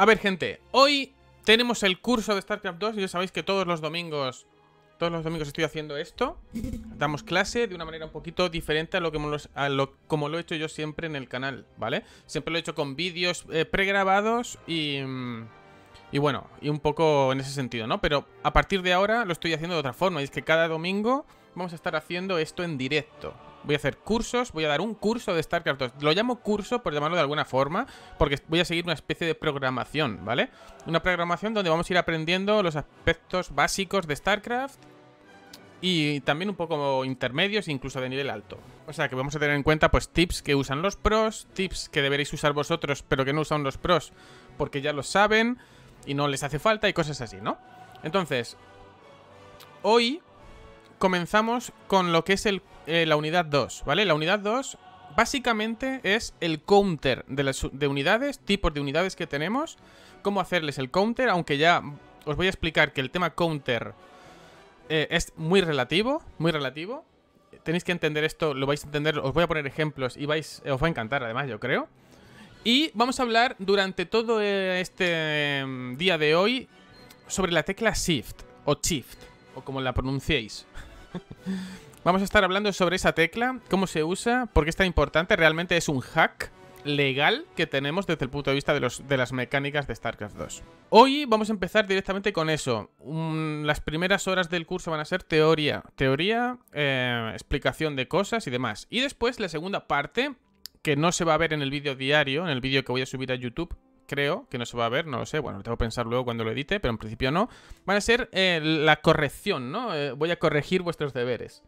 A ver, gente, hoy tenemos el curso de StarCraft 2 y ya sabéis que todos los domingos todos los domingos estoy haciendo esto. Damos clase de una manera un poquito diferente a lo que lo, como lo he hecho yo siempre en el canal, ¿vale? Siempre lo he hecho con vídeos eh, pregrabados y, mm, y bueno, y un poco en ese sentido, ¿no? Pero a partir de ahora lo estoy haciendo de otra forma y es que cada domingo vamos a estar haciendo esto en directo, voy a hacer cursos, voy a dar un curso de StarCraft 2. Lo llamo curso por llamarlo de alguna forma, porque voy a seguir una especie de programación, ¿vale? Una programación donde vamos a ir aprendiendo los aspectos básicos de StarCraft y también un poco intermedios, incluso de nivel alto. O sea que vamos a tener en cuenta pues tips que usan los pros, tips que deberéis usar vosotros pero que no usan los pros porque ya los saben y no les hace falta y cosas así, ¿no? Entonces, hoy comenzamos con lo que es eh, la unidad 2, ¿vale? La unidad 2 básicamente es el counter de, unidades, tipos de unidades que tenemos, cómo hacerles el counter, aunque ya os voy a explicar que el tema counter eh, es muy relativo, muy relativo. Tenéis que entender esto, lo vais a entender, os voy a poner ejemplos y vais, eh, os va a encantar además, yo creo. Y vamos a hablar durante todo este em, día de hoy sobre la tecla Shift o Shift, o como la pronunciéis. Vamos a estar hablando sobre esa tecla, cómo se usa, por qué es tan importante. Realmente es un hack legal que tenemos desde el punto de vista de, los, de las mecánicas de StarCraft 2. Hoy vamos a empezar directamente con eso. las primeras horas del curso van a ser teoría, teoría, eh, explicación de cosas y demás. Y después la segunda parte, que no se va a ver en el vídeo diario, en el vídeo que voy a subir a YouTube, creo que no se va a ver, no lo sé, bueno, lo tengo que pensar luego cuando lo edite, pero en principio no, van a ser eh, la corrección, ¿no? Eh, voy a corregir vuestros deberes.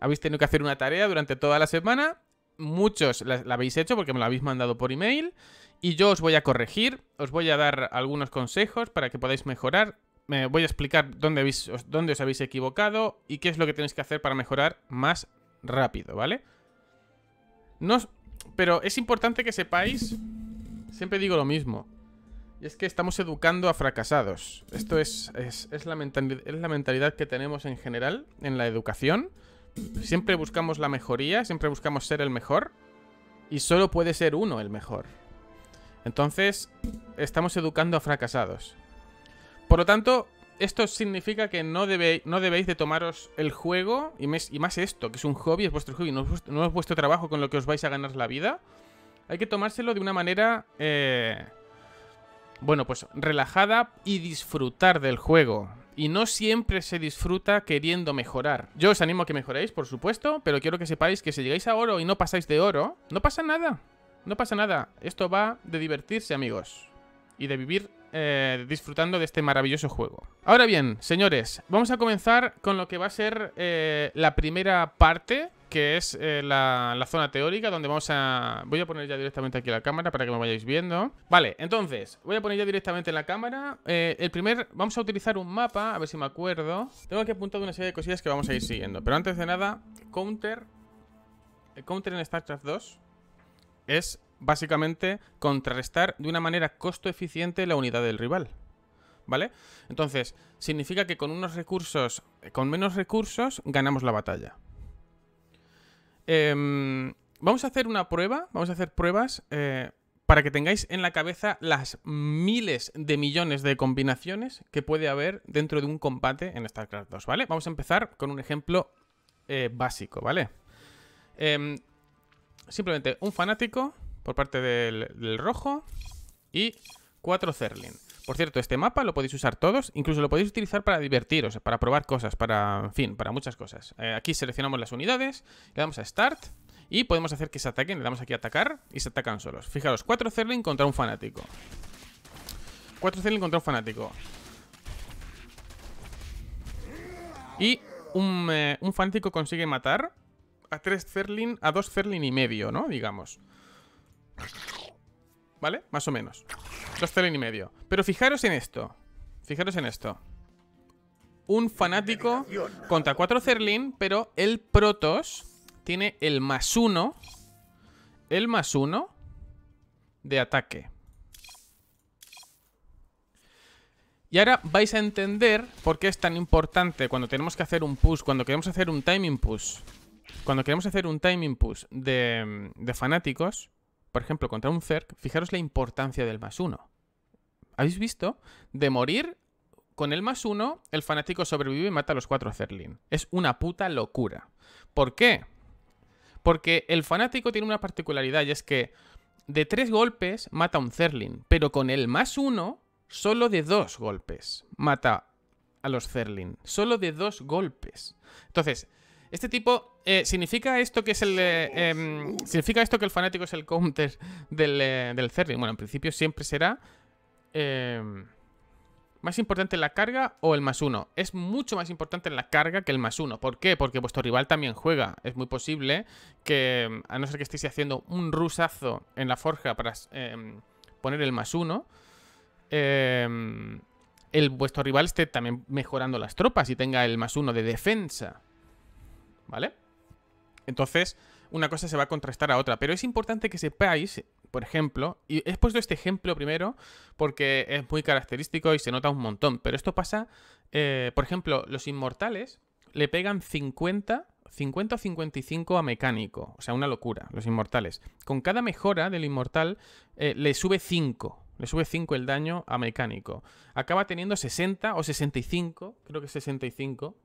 Habéis tenido que hacer una tarea durante toda la semana, muchos la, habéis hecho porque me la habéis mandado por email, y yo os voy a corregir, os voy a dar algunos consejos para que podáis mejorar, me voy a explicar dónde, habéis, os, os habéis equivocado y qué es lo que tenéis que hacer para mejorar más rápido, ¿vale? No, pero es importante que sepáis siempre digo lo mismo. Y es que estamos educando a fracasados. Esto es, la es, la mentalidad que tenemos en general en la educación. Siempre buscamos la mejoría, siempre buscamos ser el mejor. Y solo puede ser uno el mejor. Entonces, estamos educando a fracasados. Por lo tanto, esto significa que no, no debéis de tomaros el juego, y, y, más esto, que es un hobby, es vuestro hobby, no es vuestro, trabajo con lo que os vais a ganar la vida. Hay que tomárselo de una manera... Eh, bueno, pues relajada y disfrutar del juego. Y no siempre se disfruta queriendo mejorar. Yo os animo a que mejoréis, por supuesto, pero quiero que sepáis que si llegáis a oro y no pasáis de oro, no pasa nada. No pasa nada. Esto va de divertirse, amigos. Y de vivir eh, disfrutando de este maravilloso juego. Ahora bien, señores, vamos a comenzar con lo que va a ser eh, la primera parte, que es eh, la, zona teórica, donde vamos a... Voy a poner ya directamente aquí la cámara para que me vayáis viendo. Vale, entonces, voy a poner ya directamente la cámara. el primer... Vamos a utilizar un mapa, a ver si me acuerdo. Tengo aquí apuntado una serie de cosillas que vamos a ir siguiendo. Pero antes de nada, Counter... El Counter en StarCraft 2 es básicamente contrarrestar de una manera costo eficiente la unidad del rival. ¿Vale? Entonces, significa que con unos recursos, eh, con menos recursos, ganamos la batalla. Em, vamos a hacer una prueba, vamos a hacer pruebas eh, para que tengáis en la cabeza las miles de millones de combinaciones que puede haber dentro de un combate en StarCraft 2, ¿vale? Vamos a empezar con un ejemplo eh, básico, ¿vale? Em, simplemente un fanático por parte del, rojo y 4 Zerlin. Por cierto, este mapa lo podéis usar todos, incluso lo podéis utilizar para divertiros, para probar cosas, para, en fin, para muchas cosas. Eh, aquí seleccionamos las unidades, le damos a Start y podemos hacer que se ataquen, le damos aquí a Atacar y se atacan solos. Fijaros, 4 Zerling contra un fanático. 4 Zerling contra un fanático. Y eh, un, fanático consigue matar a tres Zerling, a dos Zerling y medio, ¿no? Digamos. ¿Vale? Más o menos. Dos cerlin y medio. Pero fijaros en esto. Fijaros en esto. Un fanático contra cuatro Zerlin, pero el Protos tiene el más uno. El más uno de ataque. Y ahora vais a entender por qué es tan importante cuando tenemos que hacer un push, cuando queremos hacer un timing push, cuando queremos hacer un timing push de, de fanáticos, por ejemplo, contra un Zerg, fijaros la importancia del más uno. ¿Habéis visto? De morir con el más uno, el fanático sobrevive y mata a los cuatro Zerlin. Es una puta locura. ¿Por qué? Porque el fanático tiene una particularidad y es que de tres golpes mata a un Zerlin, pero con el más uno, solo de dos golpes mata a los Zerlin. Solo de dos golpes. Entonces, este tipo, eh, ¿significa esto que es el... Eh, em, ¿Significa esto que el fanático es el counter del, eh, del Bueno, en principio siempre será... Em, ¿Más importante la carga o el más uno? Es mucho más importante la carga que el más uno. ¿Por qué? Porque vuestro rival también juega. Es muy posible que, em, a no ser que estéis haciendo un rusazo en la forja para poner el más uno, el, vuestro rival esté también mejorando las tropas y tenga el más uno de defensa. ¿vale? Entonces, una cosa se va a contrastar a otra, pero es importante que sepáis, por ejemplo, y he puesto este ejemplo primero porque es muy característico y se nota un montón, pero esto pasa, eh, por ejemplo, los inmortales le pegan 50 50 o 55 a mecánico. O sea, una locura, los inmortales. Con cada mejora del inmortal eh, le sube 5. Le sube 5 el daño a mecánico. Acaba teniendo 60 o 65, creo que 65,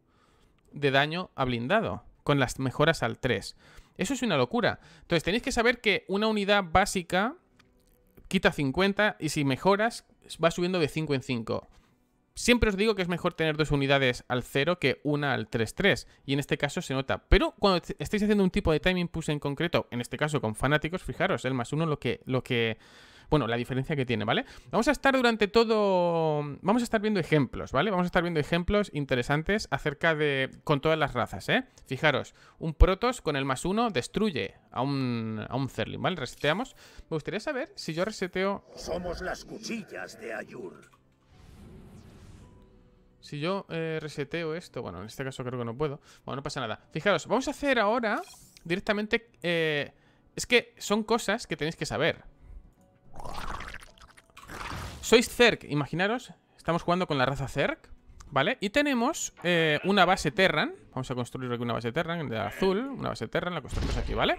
de daño a blindado, con las mejoras al 3. Eso es una locura. Entonces tenéis que saber que una unidad básica quita 50 y si mejoras va subiendo de 5 en 5. Siempre os digo que es mejor tener dos unidades al 0 que una al 3-3, y en este caso se nota. Pero cuando estáis haciendo un tipo de timing push en concreto, en este caso con fanáticos, fijaros, el más uno lo que, lo que, bueno, la diferencia que tiene, ¿vale? Vamos a estar durante todo... Vamos a estar viendo ejemplos, ¿vale? Vamos a estar viendo ejemplos interesantes acerca de... con todas las razas, ¿eh? Fijaros, un Protos con el más uno destruye a un, a un Zerling, ¿vale? Reseteamos. Me gustaría saber si yo reseteo... Somos las cuchillas de Ayur. Si yo eh, reseteo esto, bueno, en este caso creo que no puedo. Bueno, no pasa nada. Fijaros, vamos a hacer ahora directamente... Eh, es que son cosas que tenéis que saber, sois Zerg, imaginaros. Estamos jugando con la raza Zerg, ¿vale? Y tenemos eh, una base Terran. Vamos a construir aquí una base Terran de azul. Una base Terran, la construimos aquí, ¿vale?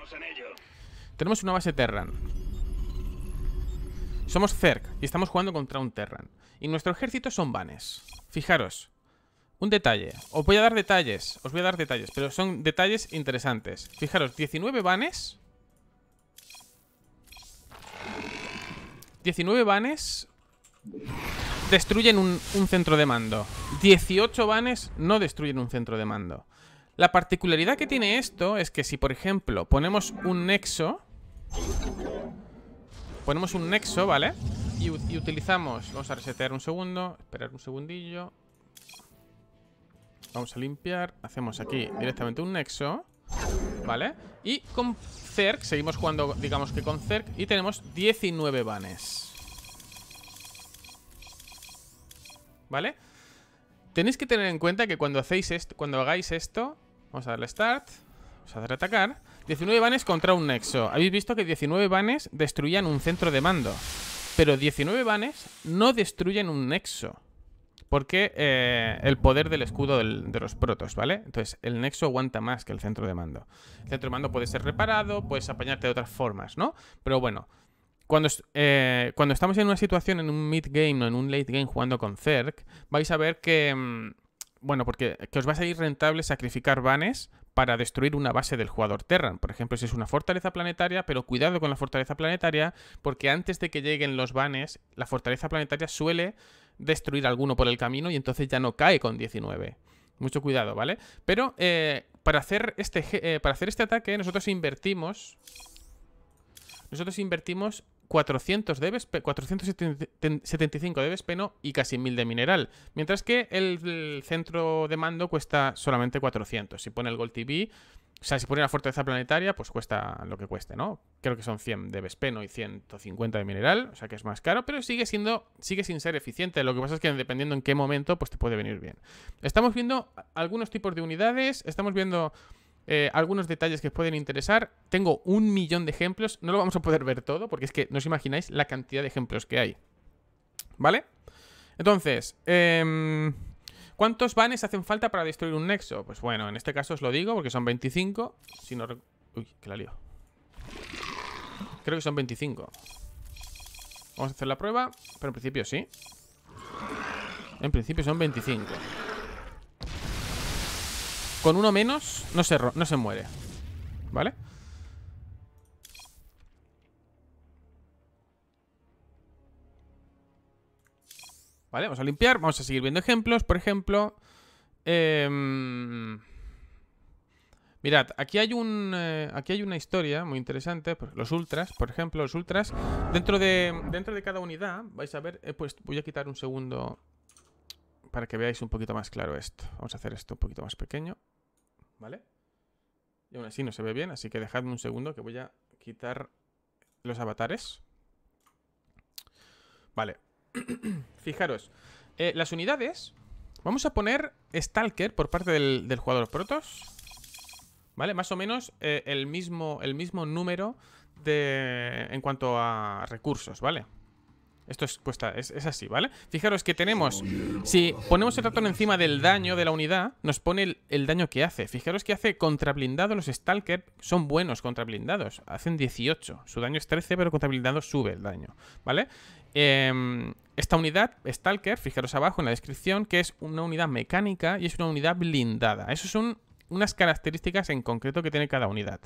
Tenemos una base Terran. Somos Zerg y estamos jugando contra un Terran. Y nuestro ejército son vanes. Fijaros. Un detalle. Os voy a dar detalles. Os voy a dar detalles, pero son detalles interesantes. Fijaros, 19 vanes 19 vanes destruyen un, centro de mando. 18 vanes no destruyen un centro de mando. La particularidad que tiene esto es que si, por ejemplo, ponemos un nexo... Ponemos un nexo, ¿vale? Y, y utilizamos... Vamos a resetear un segundo. Esperar un segundillo. Vamos a limpiar. Hacemos aquí directamente un nexo. ¿Vale? Y con cerc seguimos jugando, digamos que con cerc y tenemos 19 banes. ¿Vale? Tenéis que tener en cuenta que cuando hacéis esto, cuando hagáis esto, vamos a darle start, vamos a a atacar, 19 banes contra un nexo. Habéis visto que 19 banes destruían un centro de mando, pero 19 banes no destruyen un nexo. Porque eh, el poder del escudo de los protos, ¿vale? Entonces, el nexo aguanta más que el centro de mando. El centro de mando puede ser reparado, puedes apañarte de otras formas, ¿no? Pero bueno, cuando, eh, cuando estamos en una situación, en un mid-game o en un late-game jugando con Zerg, vais a ver que... Mm, bueno, porque que os va a salir rentable sacrificar vanes para destruir una base del jugador Terran. Por ejemplo, si es una fortaleza planetaria, pero cuidado con la fortaleza planetaria, porque antes de que lleguen los vanes, la fortaleza planetaria suele destruir alguno por el camino y entonces ya no cae con 19. Mucho cuidado, ¿vale? Pero eh, para, hacer este, eh, para hacer este ataque nosotros invertimos... Nosotros invertimos 400 de 475 de Vespeno y casi 1000 de mineral. Mientras que el, el, centro de mando cuesta solamente 400. Si pone el Gold TV, o sea, si pone una fortaleza planetaria, pues cuesta lo que cueste, ¿no? Creo que son 100 de Vespeno y 150 de mineral, o sea que es más caro, pero sigue siendo, sigue sin ser eficiente. Lo que pasa es que dependiendo en qué momento, pues te puede venir bien. Estamos viendo algunos tipos de unidades, estamos viendo eh, algunos detalles que pueden interesar. Tengo un millón de ejemplos, no lo vamos a poder ver todo, porque es que no os imagináis la cantidad de ejemplos que hay. ¿Vale? Entonces, eh... ¿Cuántos vanes hacen falta para destruir un nexo? Pues bueno, en este caso os lo digo porque son 25. Si no... Uy, que la lío. Creo que son 25. Vamos a hacer la prueba, pero en principio sí. En principio son 25. Con uno menos no se, no se muere. ¿Vale? vale ¿Vale? Vamos a limpiar, vamos a seguir viendo ejemplos. Por ejemplo, em, mirad, aquí hay, un, eh, aquí hay una historia muy interesante. Los ultras, por ejemplo, los ultras. Dentro de, dentro de cada unidad, vais a ver, eh, pues voy a quitar un segundo para que veáis un poquito más claro esto. Vamos a hacer esto un poquito más pequeño. ¿Vale? Y aún así no se ve bien, así que dejadme un segundo que voy a quitar los avatares. Vale, Fijaros. Eh, las unidades... Vamos a poner Stalker por parte del, jugador Protos. ¿Vale? Más o menos eh, el, mismo, el mismo número de, en cuanto a recursos, ¿vale? Esto pues, es, es, así, ¿vale? Fijaros que tenemos, si ponemos el ratón encima del daño de la unidad, nos pone el, daño que hace. Fijaros que hace contra blindado, los Stalker son buenos contra blindados, hacen 18. Su daño es 13, pero contra blindado sube el daño, ¿vale? Em, esta unidad, Stalker, fijaros abajo en la descripción, que es una unidad mecánica y es una unidad blindada. Eso son unas características en concreto que tiene cada unidad.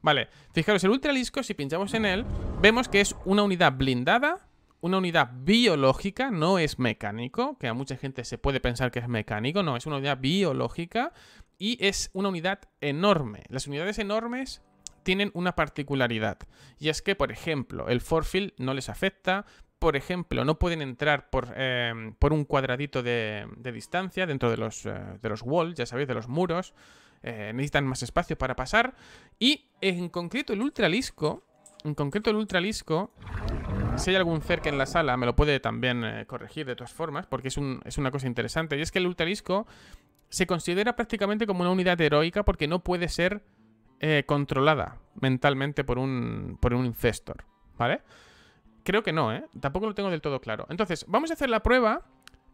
Vale, fijaros, el ultralisco, si pinchamos en él, vemos que es una unidad blindada una unidad biológica, no es mecánico, que a mucha gente se puede pensar que es mecánico, no, es una unidad biológica y es una unidad enorme. Las unidades enormes tienen una particularidad y es que, por ejemplo, el forfield no les afecta, por ejemplo, no pueden entrar por, em, un cuadradito de, distancia dentro de los, eh, de los walls, ya sabéis, de los muros, eh, necesitan más espacio para pasar y en concreto el ultralisco, en concreto el ultralisco si hay algún cerca en la sala, me lo puede también eh, corregir de todas formas, porque es, una cosa interesante. Y es que el ultralisco se considera prácticamente como una unidad heroica porque no puede ser eh, controlada mentalmente por un, por un infestor, ¿vale? Creo que no, ¿eh? Tampoco lo tengo del todo claro. Entonces, vamos a hacer la prueba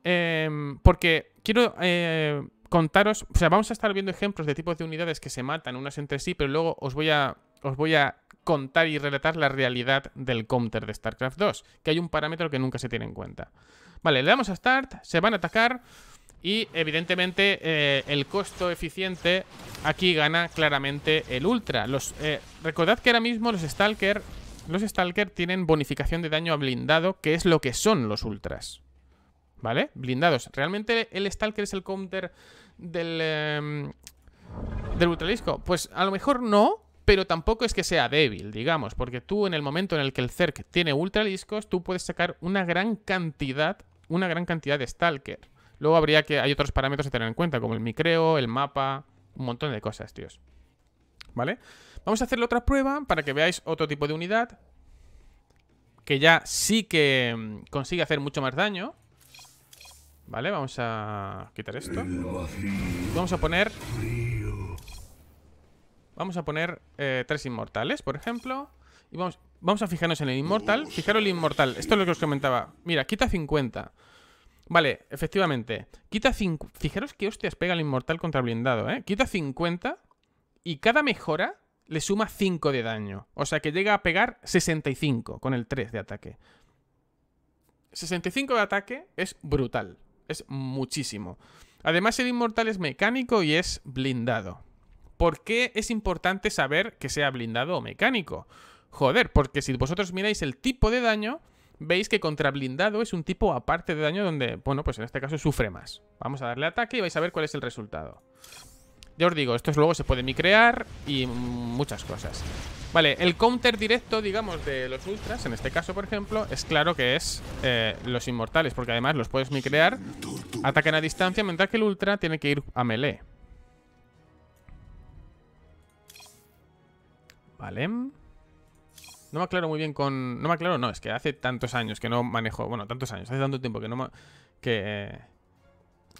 em, porque quiero eh, contaros, o sea, vamos a estar viendo ejemplos de tipos de unidades que se matan unas entre sí, pero luego os voy a, os voy a contar y relatar la realidad del counter de StarCraft 2, que hay un parámetro que nunca se tiene en cuenta. Vale, le damos a Start, se van a atacar y evidentemente eh, el costo eficiente aquí gana claramente el Ultra. Los, eh, recordad que ahora mismo los Stalker, los Stalker tienen bonificación de daño a blindado, que es lo que son los Ultras. ¿Vale? Blindados. Realmente el Stalker es el counter del... Em, del ultralisco. Pues a lo mejor no, pero tampoco es que sea débil, digamos, porque tú en el momento en el que el Zerg tiene ultraliscos, tú puedes sacar una gran cantidad, una gran cantidad de Stalker. Luego habría que, hay otros parámetros a tener en cuenta, como el micreo, el mapa, un montón de cosas, tíos. ¿Vale? Vamos a hacerle otra prueba para que veáis otro tipo de unidad, que ya sí que mm, consigue hacer mucho más daño. Vale, vamos a quitar esto. Vamos a poner Vamos a poner eh, tres inmortales, por ejemplo. Y vamos, vamos a fijarnos en el inmortal. Fijaros el inmortal. Esto es lo que os comentaba. Mira, quita 50. Vale, efectivamente. Quita 5. Fijaros que hostias pega el inmortal contra blindado, ¿eh? Quita 50 y cada mejora le suma 5 de daño. O sea que llega a pegar 65 con el 3 de ataque. 65 de ataque es brutal. Es muchísimo. Además, el inmortal es mecánico y es blindado. ¿Por qué es importante saber que sea blindado o mecánico? Joder, porque si vosotros miráis el tipo de daño, veis que contra blindado es un tipo aparte de daño donde, bueno, pues en este caso sufre más. Vamos a darle ataque y vais a ver cuál es el resultado. Ya os digo, esto luego se puede micrear y muchas cosas. Vale, el counter directo, digamos, de los ultras, en este caso, por ejemplo, es claro que es eh, los inmortales, porque además los puedes micrear, atacan a distancia, mientras que el ultra tiene que ir a melee. Vale. No me aclaro muy bien con... No me aclaro, no, es que hace tantos años que no manejo... Bueno, tantos años, hace tanto tiempo que no... Que...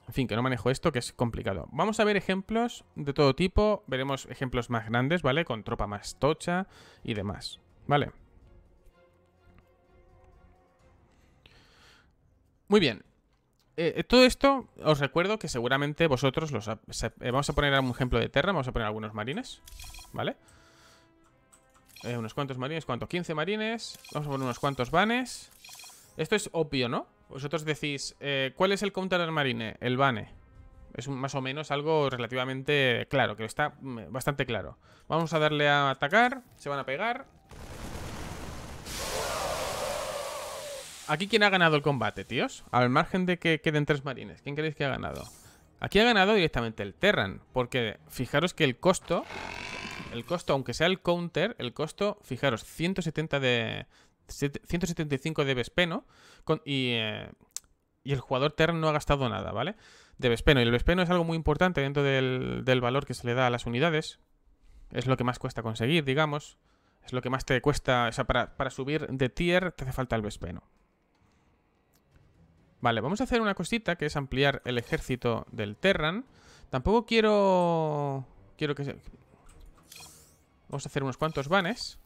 En fin, que no manejo esto, que es complicado. Vamos a ver ejemplos de todo tipo. Veremos ejemplos más grandes, ¿vale? Con tropa más tocha y demás. ¿Vale? Muy bien. Eh, eh, todo esto os recuerdo que seguramente vosotros los... Eh, vamos a poner un ejemplo de Terra, vamos a poner algunos marines, ¿vale? vale eh, unos cuantos marines, ¿cuánto? 15 marines. Vamos a poner unos cuantos vanes. Esto es obvio, ¿no? Vosotros decís, eh, ¿cuál es el counter al marine? El vane. Es más o menos algo relativamente claro, que está mm, bastante claro. Vamos a darle a atacar, se van a pegar. Aquí quién ha ganado el combate, tíos. Al margen de que queden tres marines. ¿Quién creéis que ha ganado? Aquí ha ganado directamente el Terran, porque fijaros que el costo el costo, aunque sea el counter, el costo, fijaros, 170 de... 175 de Vespeno eh, y, el jugador Terran no ha gastado nada, ¿vale? De Vespeno. Y el Vespeno es algo muy importante dentro del, valor que se le da a las unidades. Es lo que más cuesta conseguir, digamos. Es lo que más te cuesta. O sea, para, subir de tier te hace falta el Vespeno. Vale, vamos a hacer una cosita que es ampliar el ejército del Terran. Tampoco quiero... Quiero que... se... Vamos a hacer unos cuantos vanes.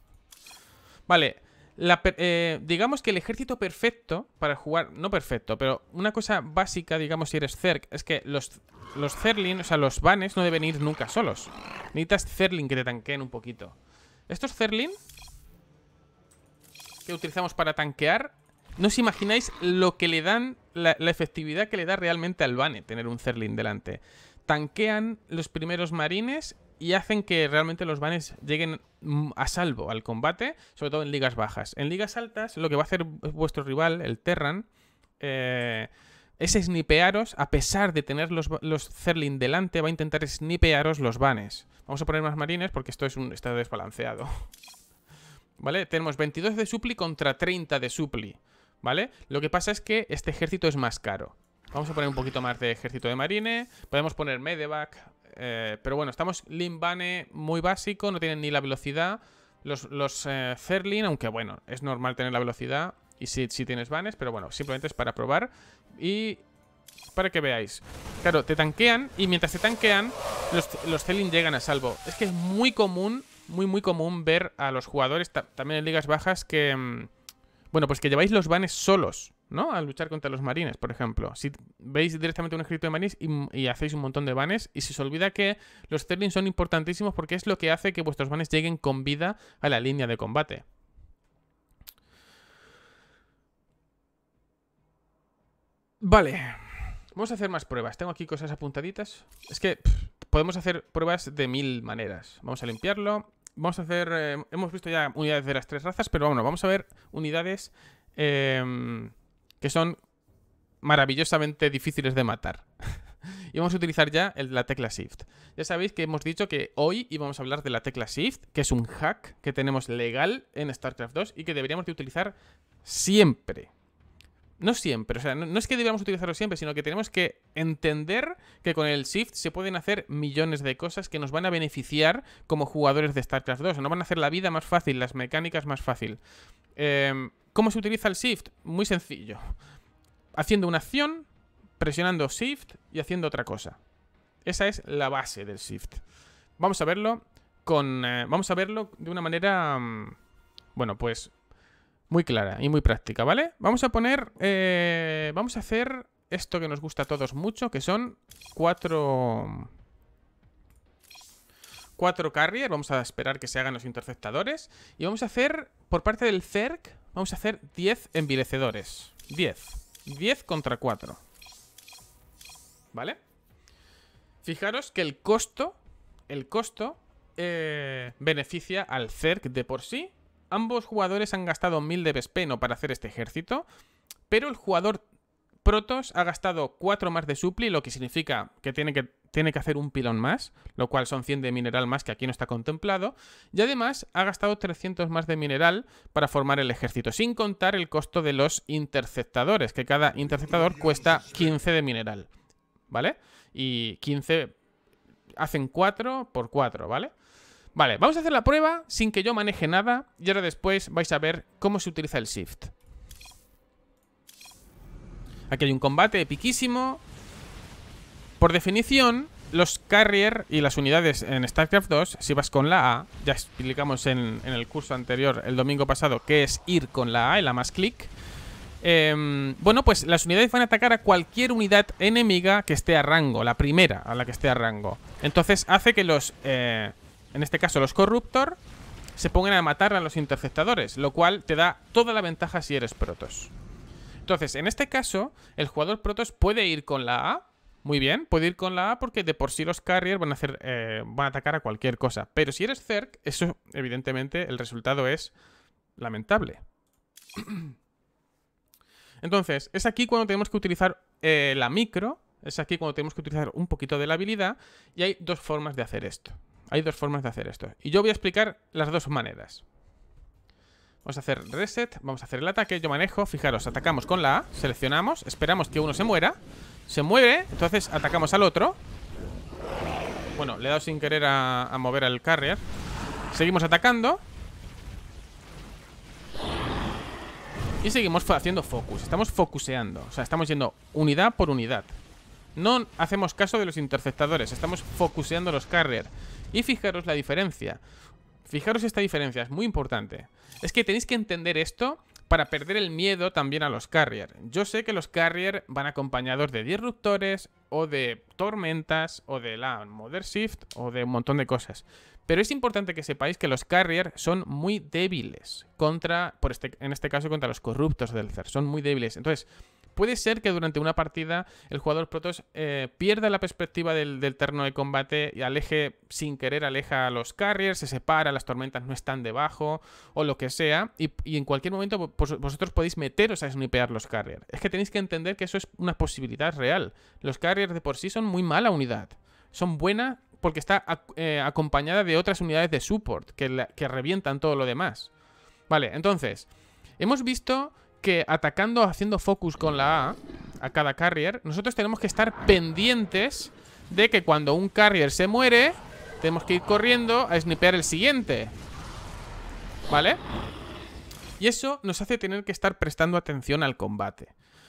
Vale. Eh, digamos que el ejército perfecto para jugar... No perfecto, pero una cosa básica, digamos, si eres Zerg, es que los, los o sea, los vanes, no deben ir nunca solos. Necesitas Zerlin que te tanqueen un poquito. Estos Zerlin que utilizamos para tanquear, no os imagináis lo que le dan, la, efectividad que le da realmente al bane... tener un Zerlin delante. Tanquean los primeros marines y hacen que realmente los vanes lleguen mm, a salvo al combate, sobre todo en ligas bajas. En ligas altas, lo que va a hacer vuestro rival, el Terran, eh, es snipearos, a pesar de tener los, los Zerlin delante, va a intentar snipearos los vanes. Vamos a poner más marines porque esto es un, estado desbalanceado. ¿Vale? Tenemos 22 de supli contra 30 de supli. ¿Vale? Lo que pasa es que este ejército es más caro. Vamos a poner un poquito más de ejército de marine. Podemos poner medevac, eh, pero bueno, estamos Limbane muy básico, no tienen ni la velocidad. Los, los Zerlin, eh, aunque bueno, es normal tener la velocidad. Y si, tienes vanes, pero bueno, simplemente es para probar. Y para que veáis. Claro, te tanquean y mientras te tanquean, los, los llegan a salvo. Es que es muy común, muy, muy común ver a los jugadores, también en ligas bajas, que... Mm, bueno, pues que lleváis los vanes solos. ¿no? Al luchar contra los marines, por ejemplo. Si veis directamente un escrito de marines y, hacéis un montón de vanes, y se os olvida que los Sterling son importantísimos porque es lo que hace que vuestros vanes lleguen con vida a la línea de combate. Vale. Vamos a hacer más pruebas. Tengo aquí cosas apuntaditas. Es que podemos hacer pruebas de mil maneras. Vamos a limpiarlo. Vamos a hacer... Eh, hemos visto ya unidades de las tres razas, pero bueno, vamos a ver unidades... Em, que son maravillosamente difíciles de matar. y vamos a utilizar ya la tecla Shift. Ya sabéis que hemos dicho que hoy íbamos a hablar de la tecla Shift, que es un hack que tenemos legal en StarCraft 2 y que deberíamos de utilizar siempre no siempre, o sea, no, es que debamos utilizarlo siempre, sino que tenemos que entender que con el Shift se pueden hacer millones de cosas que nos van a beneficiar como jugadores de StarCraft 2. O nos van a hacer la vida más fácil, las mecánicas más fácil. Em, ¿Cómo se utiliza el Shift? Muy sencillo. Haciendo una acción, presionando Shift y haciendo otra cosa. Esa es la base del Shift. Vamos a verlo con... Eh, vamos a verlo de una manera... Mm, bueno, pues muy clara y muy práctica, ¿vale? Vamos a poner... Eh, vamos a hacer esto que nos gusta a todos mucho, que son cuatro... Cuatro carrier, vamos a esperar que se hagan los interceptadores. Y vamos a hacer, por parte del CERC, vamos a hacer 10 envilecedores. 10. 10 contra 4. ¿Vale? Fijaros que el costo, el costo eh, beneficia al CERC de por sí ambos jugadores han gastado 1000 de Vespeno para hacer este ejército, pero el jugador Protos ha gastado 4 más de supli, lo que significa que tiene, que tiene que hacer un pilón más, lo cual son 100 de mineral más que aquí no está contemplado, y además ha gastado 300 más de mineral para formar el ejército, sin contar el costo de los interceptadores, que cada interceptador cuesta 15 de mineral, ¿vale? Y 15 hacen 4 por 4, ¿vale? Vale, vamos a hacer la prueba sin que yo maneje nada y ahora después vais a ver cómo se utiliza el shift. Aquí hay un combate epiquísimo. Por definición, los carrier y las unidades en StarCraft 2, si vas con la A, ya explicamos en, el curso anterior, el domingo pasado, que es ir con la A, el la más clic. Em, bueno, pues las unidades van a atacar a cualquier unidad enemiga que esté a rango, la primera a la que esté a rango. Entonces hace que los... Eh, en este caso los Corruptor, se pongan a matar a los interceptadores, lo cual te da toda la ventaja si eres protos. Entonces, en este caso, el jugador protos puede ir con la A, muy bien, puede ir con la A porque de por sí los carriers van a, hacer, eh, van a atacar a cualquier cosa. Pero si eres Zerg, eso evidentemente el resultado es lamentable. Entonces, es aquí cuando tenemos que utilizar eh, la micro, es aquí cuando tenemos que utilizar un poquito de la habilidad y hay dos formas de hacer esto. Hay dos formas de hacer esto. Y yo voy a explicar las dos maneras. Vamos a hacer reset, vamos a hacer el ataque, yo manejo, fijaros, atacamos con la A, seleccionamos, esperamos que uno se muera, se mueve, entonces atacamos al otro. Bueno, le he dado sin querer a, mover al carrier. Seguimos atacando. Y seguimos haciendo focus, estamos focuseando, o sea, estamos yendo unidad por unidad. No hacemos caso de los interceptadores, estamos focuseando los carriers. Y fijaros la diferencia. Fijaros esta diferencia, es muy importante. Es que tenéis que entender esto para perder el miedo también a los carrier. Yo sé que los carrier van acompañados de disruptores o de tormentas o de la Mother Shift o de un montón de cosas. Pero es importante que sepáis que los carrier son muy débiles contra, por este, en este caso contra los corruptos del CER, son muy débiles. Entonces, puede ser que durante una partida el jugador Protoss eh, pierda la perspectiva del, terno terreno de combate y aleje sin querer, aleja a los carriers, se separa, las tormentas no están debajo o lo que sea. Y, en cualquier momento vosotros podéis meteros a snipear los carriers. Es que tenéis que entender que eso es una posibilidad real. Los carriers de por sí son muy mala unidad. Son buena porque está eh, acompañada de otras unidades de support que revientan todo lo demás. Vale, entonces, hemos visto que atacando, haciendo focus con la A a cada carrier, nosotros tenemos que estar pendientes de que cuando un carrier se muere, tenemos que ir corriendo a snipear el siguiente. ¿Vale? Y eso nos hace tener que estar prestando atención al combate,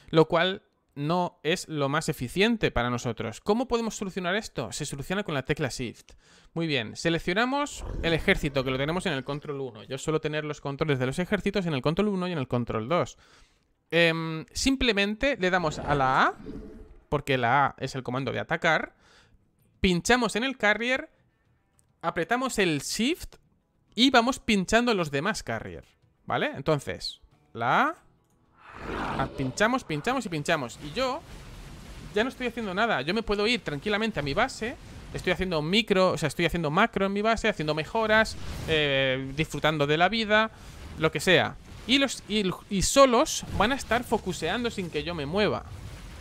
lo cual no es lo más eficiente para nosotros. ¿Cómo podemos solucionar esto? Se soluciona con la tecla Shift. Muy bien, seleccionamos el ejército, que lo tenemos en el control 1. Yo suelo tener los controles de los ejércitos en el control 1 y en el control 2. Em, simplemente le damos a la A, porque la A es el comando de atacar. Pinchamos en el carrier, apretamos el Shift y vamos pinchando los demás carrier. ¿Vale? Entonces, la A, ah, pinchamos, pinchamos y pinchamos. Y yo ya no estoy haciendo nada. Yo me puedo ir tranquilamente a mi base Estoy haciendo micro, o sea, estoy haciendo macro en mi base, haciendo mejoras, eh, disfrutando de la vida, lo que sea. Y, los, y, y solos van a estar focuseando sin que yo me mueva.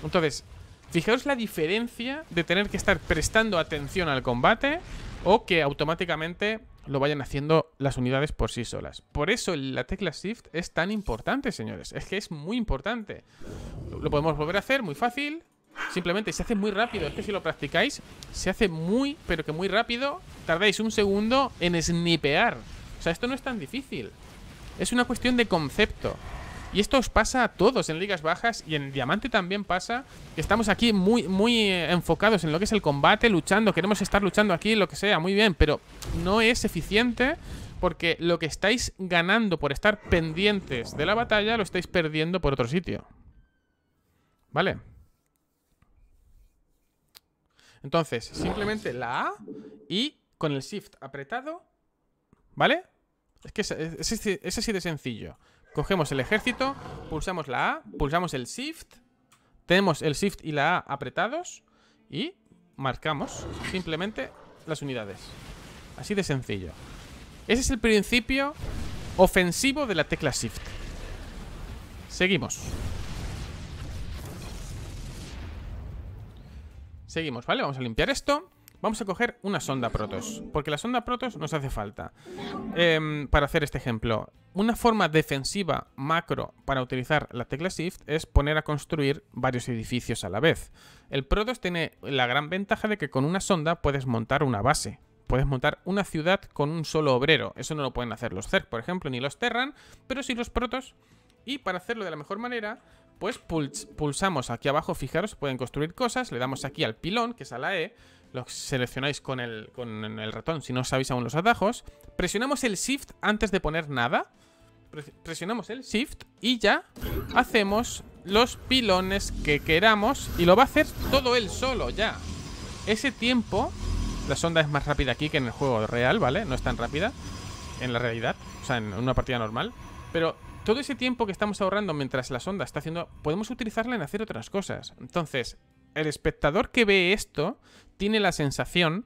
Entonces, fijaos la diferencia de tener que estar prestando atención al combate o que automáticamente lo vayan haciendo las unidades por sí solas. Por eso la tecla Shift es tan importante, señores. Es que es muy importante. Lo podemos volver a hacer, muy fácil. Simplemente se hace muy rápido. Es que si lo practicáis, se hace muy, pero que muy rápido. Tardáis un segundo en snipear. O sea, esto no es tan difícil. Es una cuestión de concepto. Y esto os pasa a todos en ligas bajas y en diamante también pasa. Que estamos aquí muy, muy eh, enfocados en lo que es el combate, luchando. Queremos estar luchando aquí, lo que sea, muy bien. Pero no es eficiente porque lo que estáis ganando por estar pendientes de la batalla lo estáis perdiendo por otro sitio. ¿Vale? Entonces, simplemente la A y con el Shift apretado, ¿vale? Es que este, es, así de sencillo. Cogemos el ejército, pulsamos la A, pulsamos el Shift, tenemos el Shift y la A apretados y marcamos simplemente las unidades. Así de sencillo. Ese es el principio ofensivo de la tecla Shift. Seguimos. Seguimos, ¿vale? Vamos a limpiar esto. Vamos a coger una sonda protos, porque la sonda protos nos hace falta. Em, para hacer este ejemplo, una forma defensiva macro para utilizar la tecla Shift es poner a construir varios edificios a la vez. El protos tiene la gran ventaja de que con una sonda puedes montar una base, puedes montar una ciudad con un solo obrero. Eso no lo pueden hacer los Zerg, por ejemplo, ni los Terran, pero sí los protos. Y para hacerlo de la mejor manera, pues pulsamos aquí abajo, fijaros, pueden construir cosas, le damos aquí al pilón, que es a la E, lo seleccionáis con el, con el ratón si no sabéis aún los atajos, presionamos el Shift antes de poner nada, presionamos el Shift y ya hacemos los pilones que queramos y lo va a hacer todo él solo ya. Ese tiempo, la sonda es más rápida aquí que en el juego real, ¿vale? No es tan rápida en la realidad, o sea, en una partida normal, pero todo ese tiempo que estamos ahorrando mientras la sonda está haciendo, podemos utilizarla en hacer otras cosas. Entonces, el espectador que ve esto tiene la sensación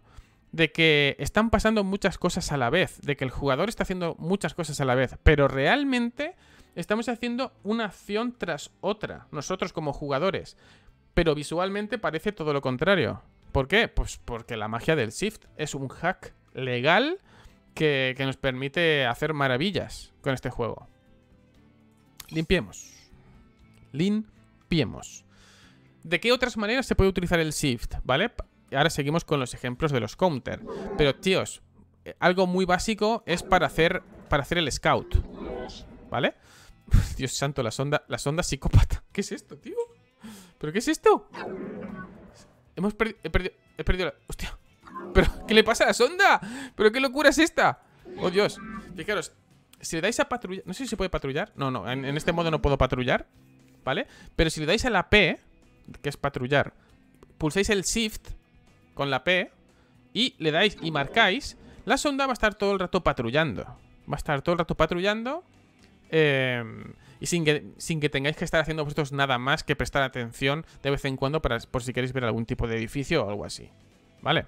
de que están pasando muchas cosas a la vez, de que el jugador está haciendo muchas cosas a la vez, pero realmente estamos haciendo una acción tras otra, nosotros como jugadores, pero visualmente parece todo lo contrario. ¿Por qué? Pues porque la magia del Shift es un hack legal que, que nos permite hacer maravillas con este juego. Limpiemos. Limpiemos. ¿De qué otras maneras se puede utilizar el shift? ¿Vale? Ahora seguimos con los ejemplos de los counter. Pero, tíos, eh, algo muy básico es para hacer, para hacer el scout. ¿Vale? Dios santo, la sonda, la sonda psicópata. ¿Qué es esto, tío? ¿Pero qué es esto? Hemos perdido... He perdido... la... Hostia. ¿Pero qué le pasa a la sonda? ¿Pero qué locura es esta? Oh, Dios. Fijaros, si le dais a patrullar, no sé si se puede patrullar, no, no, en, este modo no puedo patrullar, ¿vale? Pero si le dais a la P, que es patrullar, pulsáis el Shift con la P y le dais y marcáis, la sonda va a estar todo el rato patrullando. Va a estar todo el rato patrullando eh, y sin que, sin que tengáis que estar haciendo vosotros nada más que prestar atención de vez en cuando para, por si queréis ver algún tipo de edificio o algo así, ¿vale?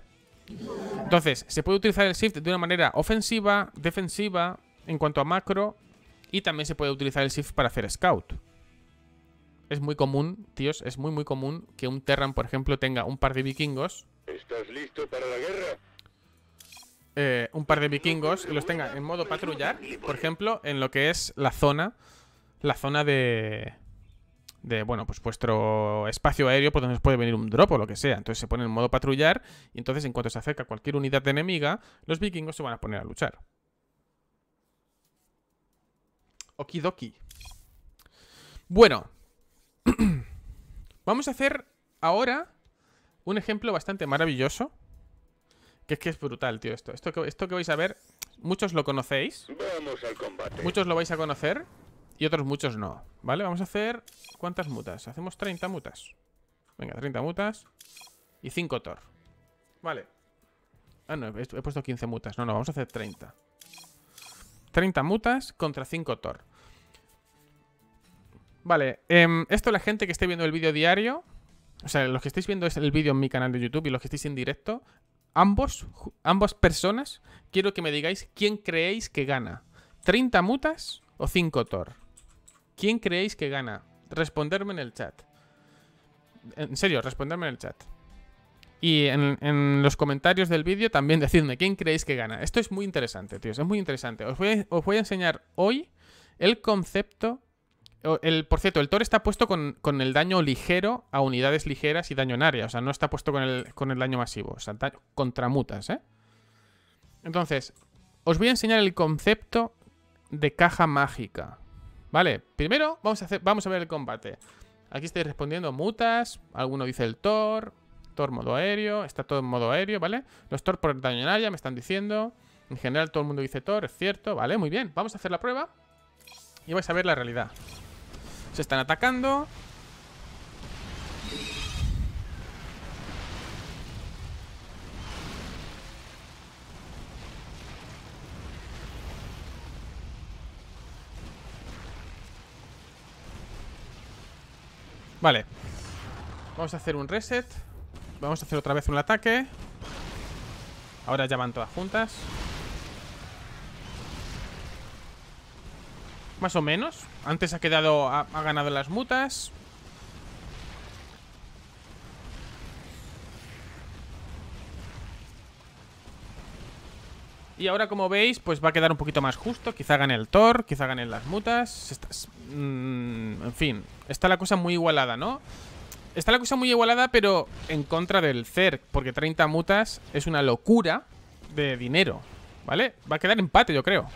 Entonces, se puede utilizar el Shift de una manera ofensiva, defensiva, en cuanto a macro y también se puede utilizar el shift para hacer scout. Es muy común, tíos, es muy muy común que un Terran, por ejemplo, tenga un par de vikingos. ¿Estás listo para la guerra? Eh, un par de vikingos y los tenga en modo patrullar, por ejemplo, en lo que es la zona, la zona de, de bueno, pues vuestro espacio aéreo por pues donde puede venir un drop o lo que sea. Entonces se pone en modo patrullar y entonces en cuanto se acerca cualquier unidad enemiga, los vikingos se van a poner a luchar. Okidoki. Bueno. Vamos a hacer ahora un ejemplo bastante maravilloso. Que es que es brutal, tío, esto. Esto que, esto que vais a ver, muchos lo conocéis. Muchos lo vais a conocer y otros muchos no. ¿Vale? Vamos a hacer... ¿Cuántas mutas? Hacemos 30 mutas. Venga, 30 mutas y 5 Thor. Vale. Ah, no, he, puesto 15 mutas. No, no, vamos a hacer 30. 30 mutas contra 5 Thor. Vale, em, esto la gente que esté viendo el vídeo diario, o sea, los que estáis viendo es el vídeo en mi canal de YouTube y los que estéis en directo, ambos, ambas personas, quiero que me digáis quién creéis que gana. ¿30 mutas o 5 Thor? ¿Quién creéis que gana? Responderme en el chat. En serio, responderme en el chat. Y en, los comentarios del vídeo también decidme quién creéis que gana. Esto es muy interesante, tíos. Es muy interesante. os voy a enseñar hoy el concepto por cierto, el Thor está puesto con, el daño ligero a unidades ligeras y daño en área. O sea, no está puesto con el, daño masivo. O sea, contra mutas ¿eh? Entonces, os voy a enseñar el concepto de caja mágica. ¿Vale? Primero vamos a, hacer, vamos a ver el combate. Aquí estáis respondiendo mutas. Alguno dice el Thor. Thor modo aéreo. Está todo en modo aéreo, ¿vale? Los Thor por el daño en área me están diciendo. En general todo el mundo dice Thor, es cierto. Vale, muy bien. Vamos a hacer la prueba. Y vais a ver la realidad. Se están atacando. Vale Vamos a hacer un reset Vamos a hacer otra vez un ataque Ahora ya van todas juntas Más o menos. Antes ha quedado... Ha, ganado las mutas. Y ahora, como veis, pues va a quedar un poquito más justo. Quizá gane el Thor, quizá gane las mutas. Mm, en fin, está la cosa muy igualada, ¿no? Está la cosa muy igualada, pero en contra del CERC, porque 30 mutas es una locura de dinero, ¿vale? Va a quedar empate, yo creo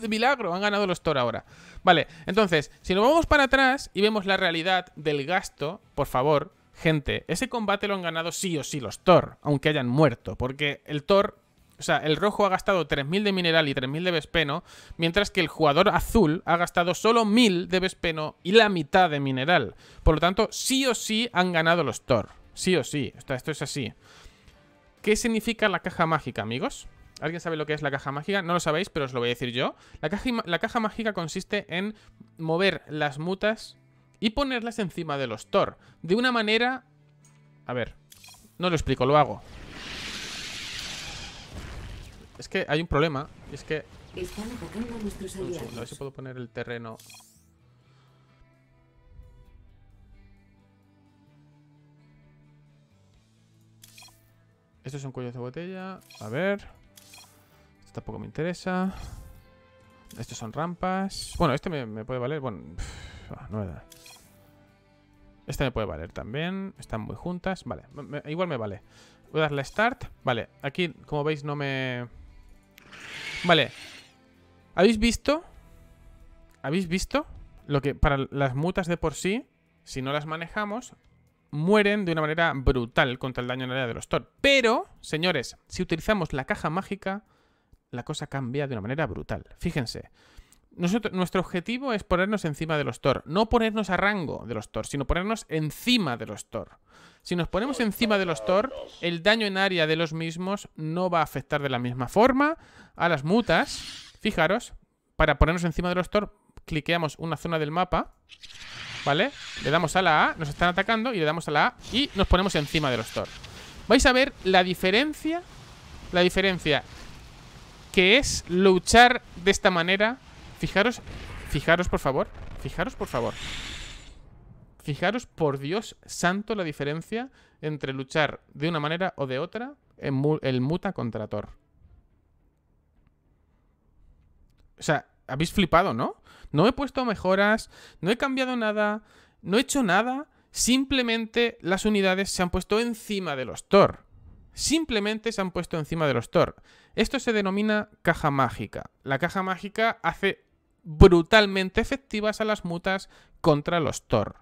de milagro, han ganado los Thor ahora. Vale, entonces, si nos vamos para atrás y vemos la realidad del gasto, por favor, gente, ese combate lo han ganado sí o sí los Thor, aunque hayan muerto, porque el Thor o sea, el rojo ha gastado 3.000 de mineral y 3.000 de vespeno, mientras que el jugador azul ha gastado solo 1.000 de vespeno y la mitad de mineral. Por lo tanto, sí o sí han ganado los Thor. Sí o sí. O esto es así. ¿Qué significa la caja mágica, amigos? ¿Alguien sabe lo que es la caja mágica? No lo sabéis, pero os lo voy a decir yo. La caja, la caja mágica consiste en mover las mutas y ponerlas encima de los Thor. De una manera... A ver, no lo explico, lo hago. Es que hay un problema, es que... Están atacando nuestros aliados. a ver si puedo poner el terreno... Esto es un cuello de botella. A ver tampoco me interesa. Estos son rampas. Bueno, este me, puede valer. Bueno, ah, no me da. Este me puede valer también. Están muy juntas. Vale, igual me vale. Voy a darle start. Vale, aquí, como veis, no me... Vale. ¿Habéis visto? ¿Habéis visto? Lo que para las mutas de por sí, si no las manejamos, mueren de una manera brutal contra el daño en área de los Thor. Pero, señores, si utilizamos la caja mágica, la cosa cambia de una manera brutal. Fíjense. nuestro objetivo es ponernos encima de los Thor. No ponernos a rango de los Thor, sino ponernos encima de los Thor. Si nos ponemos encima de los Thor, el daño en área de los mismos no va a afectar de la misma forma a las mutas. Fijaros, para ponernos encima de los Thor, cliqueamos una zona del mapa. ¿Vale? Le damos a la A, nos están atacando y le damos a la A y nos ponemos encima de los Thor. Vais a ver la diferencia. La diferencia que es luchar de esta manera. Fijaros, fijaros por favor, fijaros por favor. Fijaros por Dios santo la diferencia entre luchar de una manera o de otra en el muta contra Thor. O sea, habéis flipado, ¿no? No he puesto mejoras, no he cambiado nada, no he hecho nada. Simplemente las unidades se han puesto encima de los Thor. Simplemente se han puesto encima de los Thor. Esto se denomina caja mágica. La caja mágica hace brutalmente efectivas a las mutas contra los Thor.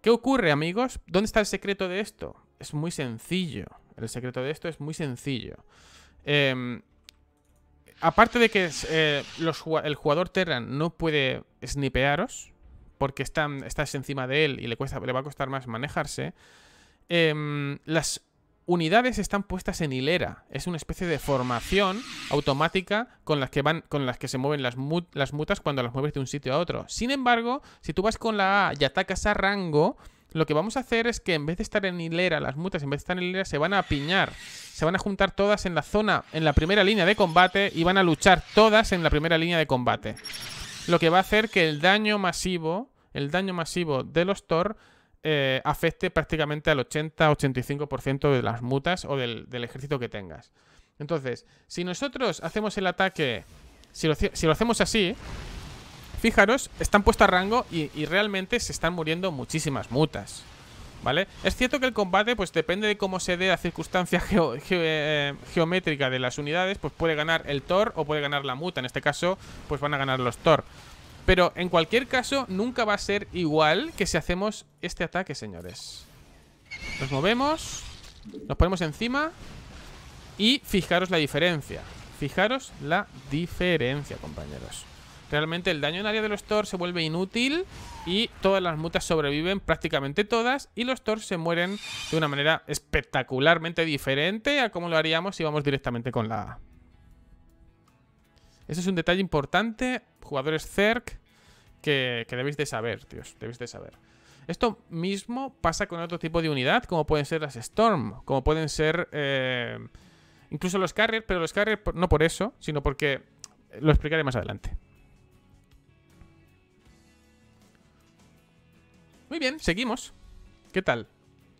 ¿Qué ocurre, amigos? ¿Dónde está el secreto de esto? Es muy sencillo. El secreto de esto es muy sencillo. Em, aparte de que eh, el jugador Terran no puede snipearos, porque están, estás encima de él y le, cuesta, le va a costar más manejarse, em, las unidades están puestas en hilera. Es una especie de formación automática con las que van, con las que se mueven las, las mutas cuando las mueves de un sitio a otro. Sin embargo, si tú vas con la A y atacas a rango, lo que vamos a hacer es que en vez de estar en hilera, las mutas en vez de estar en hilera, se van a piñar. Se van a juntar todas en la zona, en la primera línea de combate y van a luchar todas en la primera línea de combate. Lo que va a hacer que el daño masivo, el daño masivo de los Thor eh, afecte prácticamente al 80-85% de las mutas o del, ejército que tengas. Entonces, si nosotros hacemos el ataque, si lo, hacemos así, fijaros, están puestos a rango y, realmente se están muriendo muchísimas mutas. ¿Vale? Es cierto que el combate, pues depende de cómo se dé la circunstancia eh, geométrica de las unidades, pues puede ganar el Thor o puede ganar la muta. En este caso, pues van a ganar los Thor. Pero en cualquier caso, nunca va a ser igual que si hacemos este ataque, señores. Nos movemos, nos ponemos encima y fijaros la diferencia. Fijaros la diferencia, compañeros. Realmente el daño en área de los Thor se vuelve inútil y todas las mutas sobreviven, prácticamente todas, y los Thor se mueren de una manera espectacularmente diferente a como lo haríamos si vamos directamente con la A. es un detalle importante Jugadores CERC que, debéis de saber, tíos. Debéis de saber. Esto mismo pasa con otro tipo de unidad, como pueden ser las Storm, como pueden ser eh, incluso los Carrier, pero los Carrier no por eso, sino porque lo explicaré más adelante. Muy bien, seguimos. ¿Qué tal?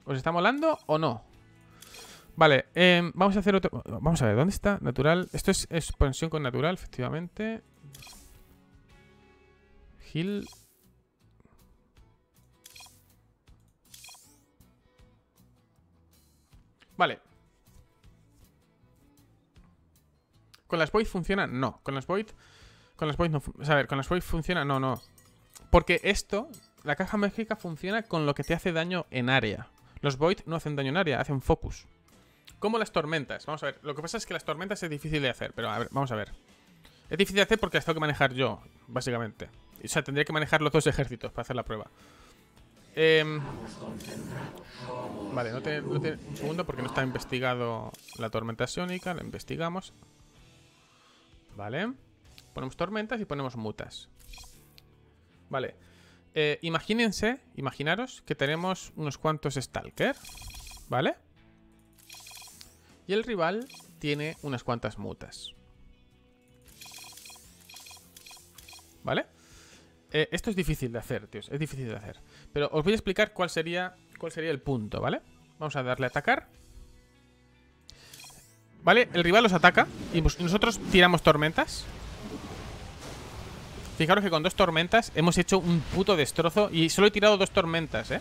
¿Os está molando o no? Vale, em, vamos a hacer otro... Vamos a ver, ¿dónde está? Natural. Esto es expansión con natural, efectivamente. Vale. ¿Con las Void funciona? No. Con las Void... Con las Void no... A ver, con las Void funciona... No, no. Porque esto, la caja mágica funciona con lo que te hace daño en área. Los Void no hacen daño en área, hacen focus. ¿Cómo las tormentas. Vamos a ver. Lo que pasa es que las tormentas es difícil de hacer, pero a ver, vamos a ver. Es difícil de hacer porque has tengo que manejar yo, básicamente. O sea, tendría que manejar los dos ejércitos para hacer la prueba. Em, vale, no te, un segundo porque no está investigado la tormenta sónica. La investigamos. Vale. Ponemos tormentas y ponemos mutas. Vale. Eh, imagínense, imaginaros que tenemos unos cuantos Stalker. ¿Vale? Y el rival tiene unas cuantas mutas. ¿vale? Eh, esto es difícil de hacer, tíos, es difícil de hacer. Pero os voy a explicar cuál sería, cuál sería el punto, ¿vale? Vamos a darle a atacar. ¿Vale? El rival los ataca y nosotros tiramos tormentas. Fijaros que con dos tormentas hemos hecho un puto destrozo y solo he tirado dos tormentas, ¿eh?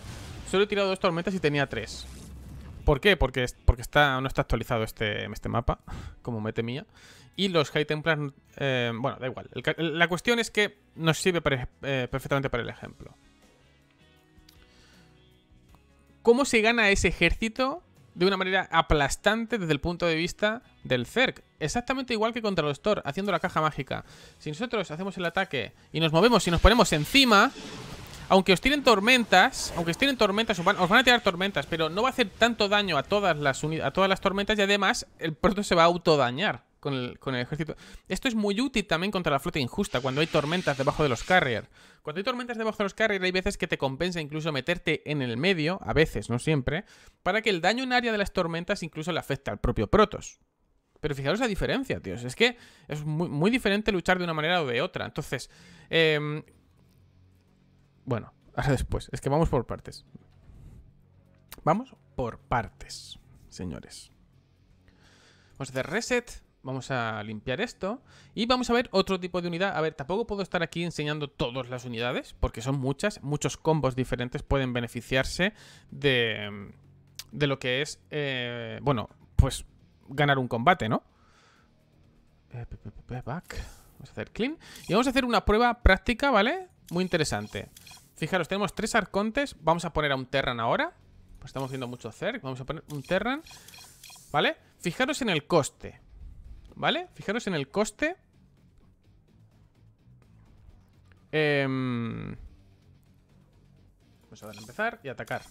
Solo he tirado dos tormentas y tenía tres. ¿Por qué? Porque, está, no está actualizado este, este mapa, como mete mía. Y los High Templars, eh, bueno, da igual. la cuestión es que nos sirve eh, perfectamente para el ejemplo. ¿Cómo se gana ese ejército de una manera aplastante desde el punto de vista del Zerg? Exactamente igual que contra los Thor, haciendo la caja mágica. Si nosotros hacemos el ataque y nos movemos y nos ponemos encima, aunque os tiren tormentas, aunque os tormentas, van, a tirar tormentas, pero no va a hacer tanto daño a todas las, a todas las tormentas y además el Protos se va a autodañar con el, con el ejército. Esto es muy útil también contra la flota injusta, cuando hay tormentas debajo de los carriers. Cuando hay tormentas debajo de los carrier hay veces que te compensa incluso meterte en el medio, a veces, no siempre, para que el daño en área de las tormentas incluso le afecte al propio Protos. Pero fijaros la diferencia, tíos. Es que es muy, muy, diferente luchar de una manera o de otra. Entonces, eh, bueno, ahora después. Es que vamos por partes. Vamos por partes, señores. Vamos a hacer reset. Vamos a limpiar esto. Y vamos a ver otro tipo de unidad. A ver, tampoco puedo estar aquí enseñando todas las unidades. Porque son muchas. Muchos combos diferentes pueden beneficiarse de, mm, de lo que es... Eh, bueno, pues ganar un combate, ¿no? Eh, vamos a hacer clean. Y vamos a hacer una prueba práctica, ¿vale? Muy interesante. Fijaros, tenemos tres arcontes. Vamos a poner a un Terran ahora. Pues estamos haciendo mucho hacer. Vamos a poner un Terran. ¿Vale? Fijaros en el coste. ¿Vale? Fijaros en el coste. Vamos em, pues a empezar y atacar.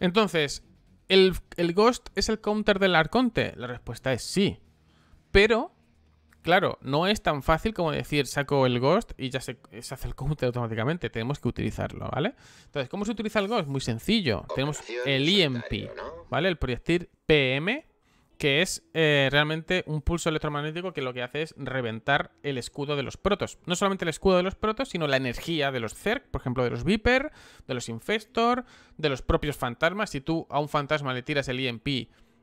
Entonces, ¿el, ¿el Ghost es el counter del Arconte? La respuesta es sí. Pero Claro, no es tan fácil como decir saco el ghost y ya se, hace el counter automáticamente. Tenemos que utilizarlo, ¿vale? Entonces, ¿cómo se utiliza el ghost? Muy sencillo. Tenemos el EMP, ¿vale? El proyectil PM, que es eh, realmente un pulso electromagnético que lo que hace es reventar el escudo de los protos. No solamente el escudo de los protos, sino la energía de los Zerg, por ejemplo, de los Viper, de los Infestor, de los propios fantasmas. Si tú a un fantasma le tiras el EMP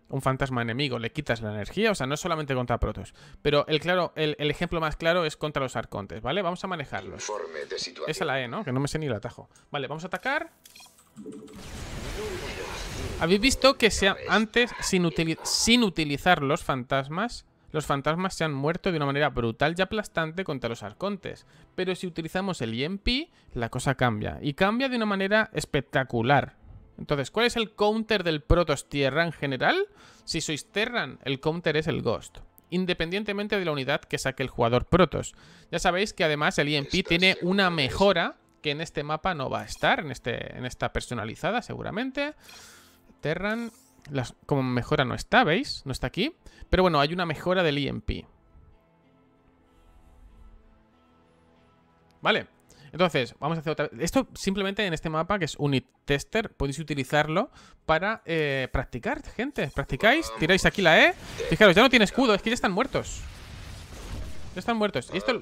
un fantasma enemigo, le quitas la energía, o sea, no es solamente contra protos Pero el, claro, el, ejemplo más claro es contra los arcontes, ¿vale? Vamos a manejarlos. Esa la E, ¿no? Que no me sé ni el atajo. Vale, vamos a atacar. Habéis visto que sea, antes, sin, sin utilizar los fantasmas, los fantasmas se han muerto de una manera brutal y aplastante contra los arcontes. Pero si utilizamos el EMP, la cosa cambia. Y cambia de una manera espectacular. Entonces, ¿cuál es el counter del Protoss Tierra en general? Si sois Terran, el counter es el Ghost, independientemente de la unidad que saque el jugador Protoss. Ya sabéis que además el EMP tiene una mejora que en este mapa no va a estar, en, este, en esta personalizada seguramente. Terran, las, como mejora no está, ¿veis? No está aquí. Pero bueno, hay una mejora del EMP. Vale. Entonces, vamos a hacer otra... Esto simplemente en este mapa, que es Unit Tester, podéis utilizarlo para eh, practicar, gente. Practicáis, tiráis aquí la E. Fijaros, ya no tiene escudo, es que ya están muertos. Ya están muertos. Y esto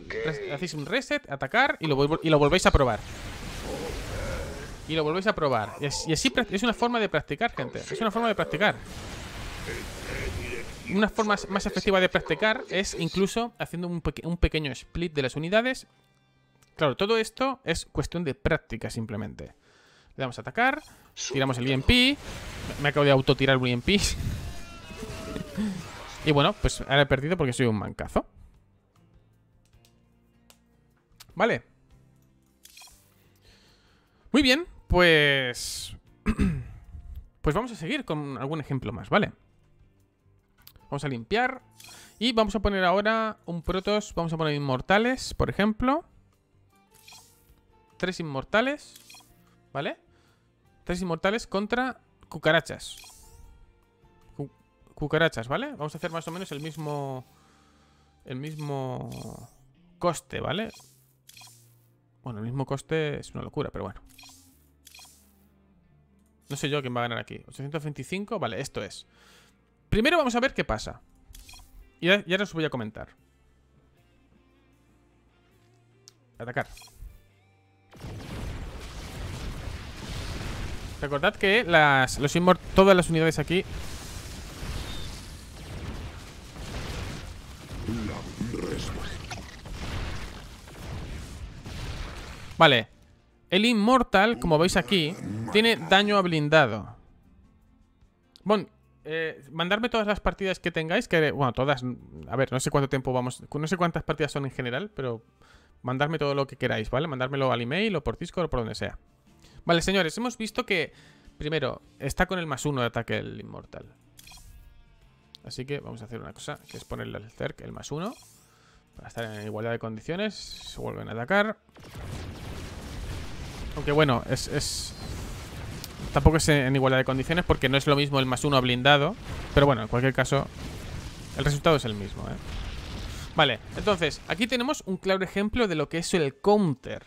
hacéis un reset, atacar y lo, volvéis a probar. Y lo volvéis a probar. Y, así es una forma de practicar, gente. Es una forma de practicar una forma más efectiva de practicar es incluso haciendo un, un, pequeño split de las unidades Claro, todo esto es cuestión de práctica simplemente. Le damos a atacar, tiramos el EMP. Me acabo de autotirar un EMP. y bueno, pues ahora he perdido porque soy un mancazo. Vale. Muy bien, pues... pues vamos a seguir con algún ejemplo más, ¿vale? Vamos a limpiar. Y vamos a poner ahora un protos, vamos a poner inmortales, por ejemplo tres inmortales, ¿vale? Tres inmortales contra cucarachas. cucarachas, ¿vale? Vamos a hacer más o menos el mismo... El mismo coste, ¿vale? Bueno, el mismo coste es una locura, pero bueno. No sé yo quién va a ganar aquí. 825, vale, esto es. Primero vamos a ver qué pasa. Y ahora os voy a comentar. Atacar. Recordad que las, los todas las unidades aquí Vale El Inmortal, como veis aquí Tiene daño a blindado Bueno eh, mandarme todas las partidas que tengáis que bueno todas a ver no sé cuánto tiempo vamos no sé cuántas partidas son en general pero Mandadme todo lo que queráis, ¿vale? Mandármelo al email o por Discord o por donde sea. Vale, señores, hemos visto que, primero, está con el más uno de ataque el inmortal. Así que vamos a hacer una cosa, que es ponerle al Cerc, el más uno. Para estar en igualdad de condiciones. Se vuelven a atacar. Aunque bueno, es, es... Tampoco es en igualdad de condiciones porque no es lo mismo el más uno blindado. Pero bueno, en cualquier caso, el resultado es el mismo, ¿eh? Vale, entonces, aquí tenemos un claro ejemplo de lo que es el counter.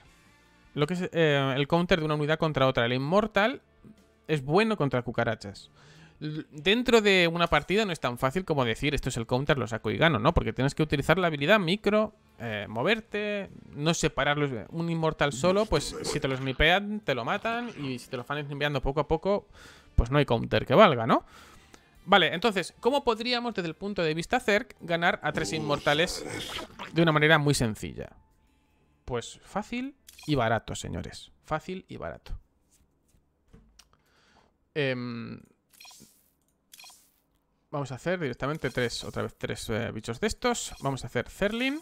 Lo que es eh, el counter de una unidad contra otra. El Inmortal es bueno contra cucarachas. Dentro de una partida no es tan fácil como decir esto es el counter, lo saco y gano, ¿no? Porque tienes que utilizar la habilidad micro, eh, moverte, no separarlos. Un inmortal solo, pues si te los snipean, te lo matan. Y si te lo van snipeando poco a poco, pues no hay counter que valga, ¿no? Vale, entonces, ¿cómo podríamos, desde el punto de vista hacer ganar a tres inmortales de una manera muy sencilla? Pues fácil y barato, señores. Fácil y barato. Em, vamos a hacer directamente tres, otra vez tres eh, bichos de estos. Vamos a hacer Zerlin.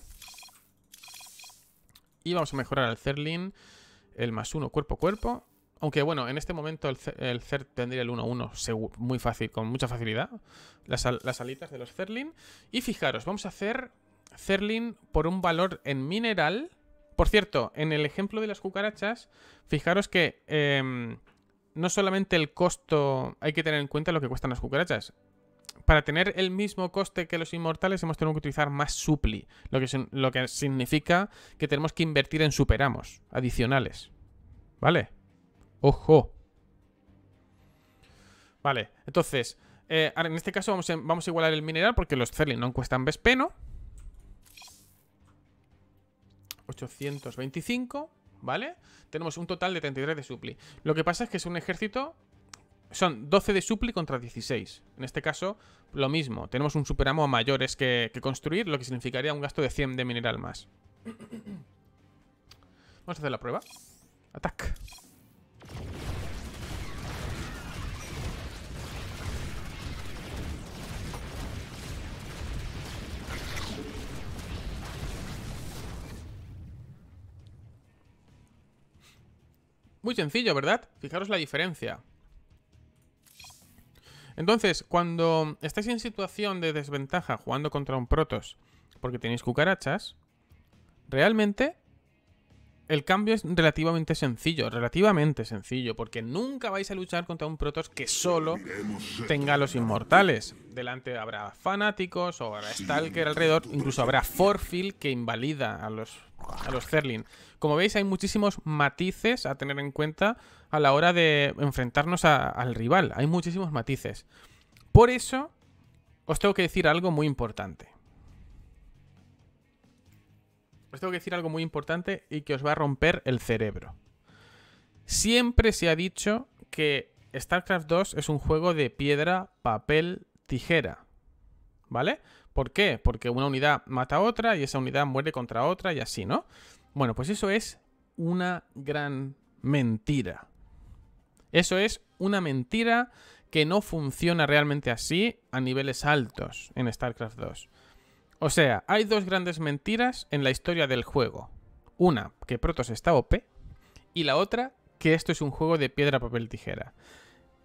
Y vamos a mejorar al Zerlin el más uno cuerpo a cuerpo. Aunque bueno, en este momento el, el CERT tendría el 1-1 muy fácil, con mucha facilidad. Las, alitas de los Zerlin. Y fijaros, vamos a hacer cerlin por un valor en mineral. Por cierto, en el ejemplo de las cucarachas, fijaros que em, no solamente el costo hay que tener en cuenta lo que cuestan las cucarachas. Para tener el mismo coste que los inmortales hemos tenido que utilizar más supli, lo que, lo que significa que tenemos que invertir en superamos adicionales. ¿Vale? ¡Ojo! Vale, entonces, eh, en este caso em, vamos a, igualar el mineral porque los Zerling no cuestan Vespeno. 825, ¿vale? Tenemos un total de 33 de supli. Lo que pasa es que es un ejército... Son 12 de supli contra 16. En este caso, lo mismo. Tenemos un superamo a mayores que, construir, lo que significaría un gasto de 100 de mineral más. Vamos a hacer la prueba. Ataque. Muy sencillo, ¿verdad? Fijaros la diferencia. Entonces, cuando estáis en situación de desventaja jugando contra un Protoss porque tenéis cucarachas, realmente el cambio es relativamente sencillo, relativamente sencillo, porque nunca vais a luchar contra un Protoss que solo tenga a los inmortales. Delante habrá fanáticos o habrá Stalker alrededor, incluso habrá Forfield que invalida a los, a Como veis hay muchísimos matices a tener en cuenta a la hora de enfrentarnos al rival, hay muchísimos matices. Por eso os tengo que decir algo muy importante. Os tengo que decir algo muy importante y que os va a romper el cerebro. Siempre se ha dicho que StarCraft 2 es un juego de piedra, papel, tijera. ¿Vale? ¿Por qué? Porque una unidad mata a otra y esa unidad muere contra otra y así, ¿no? Bueno, pues eso es una gran mentira. Eso es una mentira que no funciona realmente así a niveles altos en StarCraft 2. O sea, hay dos grandes mentiras en la historia del juego. Una, que Protoss está OP, y la otra, que esto es un juego de piedra, papel, tijera.